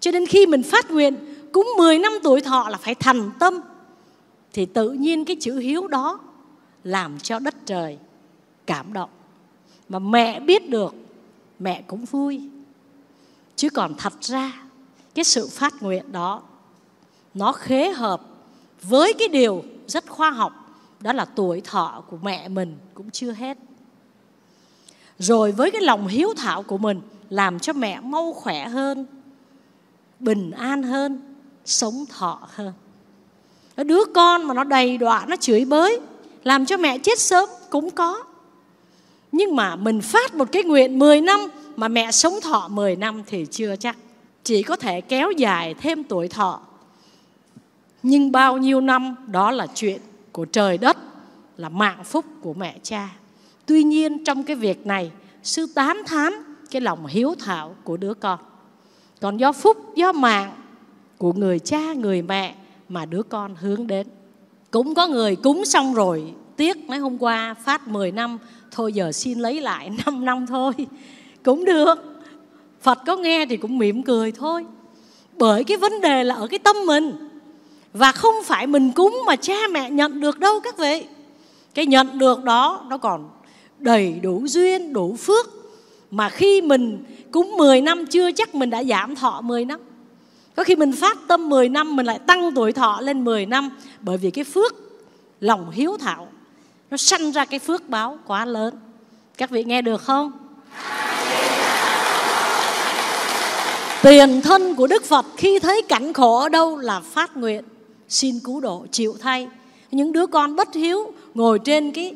cho nên khi mình phát nguyện cúng 10 năm tuổi thọ là phải thành tâm thì tự nhiên cái chữ hiếu đó làm cho đất trời cảm động mà mẹ biết được mẹ cũng vui chứ còn thật ra cái sự phát nguyện đó nó khế hợp với cái điều rất khoa học đó là tuổi thọ của mẹ mình cũng chưa hết rồi với cái lòng hiếu thảo của mình làm cho mẹ mau khỏe hơn bình an hơn sống thọ hơn đứa con mà nó đầy đọa nó chửi bới làm cho mẹ chết sớm cũng có nhưng mà mình phát một cái nguyện 10 năm mà mẹ sống thọ 10 năm thì chưa chắc chỉ có thể kéo dài thêm tuổi thọ nhưng bao nhiêu năm đó là chuyện của trời đất là mạng phúc của mẹ cha tuy nhiên trong cái việc này sư tám thán cái lòng hiếu thảo của đứa con còn do phúc do mạng của người cha người mẹ mà đứa con hướng đến cũng có người cúng xong rồi tiếc nói hôm qua phát 10 năm thôi giờ xin lấy lại 5 <laughs> năm thôi cũng được Phật có nghe thì cũng mỉm cười thôi bởi cái vấn đề là ở cái tâm mình và không phải mình cúng mà cha mẹ nhận được đâu các vị cái nhận được đó nó còn đầy đủ duyên đủ phước mà khi mình cúng 10 năm chưa chắc mình đã giảm thọ 10 năm có khi mình phát tâm 10 năm mình lại tăng tuổi thọ lên 10 năm bởi vì cái phước lòng hiếu thảo nó sanh ra cái phước báo quá lớn các vị nghe được không tiền thân của đức phật khi thấy cảnh khổ ở đâu là phát nguyện xin cứu độ chịu thay những đứa con bất hiếu ngồi trên cái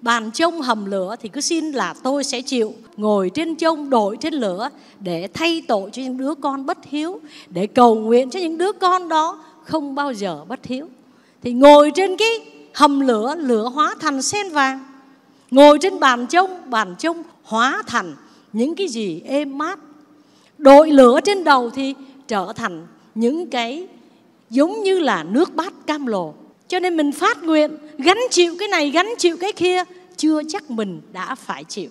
bàn trông hầm lửa thì cứ xin là tôi sẽ chịu ngồi trên trông đội trên lửa để thay tội cho những đứa con bất hiếu để cầu nguyện cho những đứa con đó không bao giờ bất hiếu thì ngồi trên cái hầm lửa lửa hóa thành sen vàng ngồi trên bàn trông bàn trông hóa thành những cái gì êm mát đội lửa trên đầu thì trở thành những cái giống như là nước bát cam lồ cho nên mình phát nguyện gánh chịu cái này gánh chịu cái kia chưa chắc mình đã phải chịu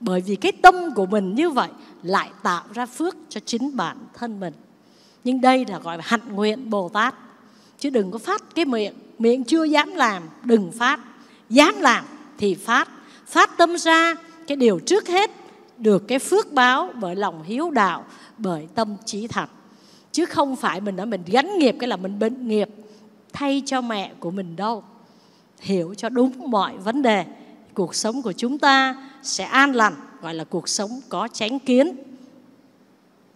bởi vì cái tâm của mình như vậy lại tạo ra phước cho chính bản thân mình nhưng đây là gọi là hạnh nguyện bồ tát chứ đừng có phát cái miệng miệng chưa dám làm đừng phát dám làm thì phát phát tâm ra cái điều trước hết được cái phước báo bởi lòng hiếu đạo bởi tâm trí thật chứ không phải mình nói mình gánh nghiệp cái là mình bệnh nghiệp thay cho mẹ của mình đâu hiểu cho đúng mọi vấn đề cuộc sống của chúng ta sẽ an lành gọi là cuộc sống có tránh kiến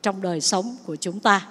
trong đời sống của chúng ta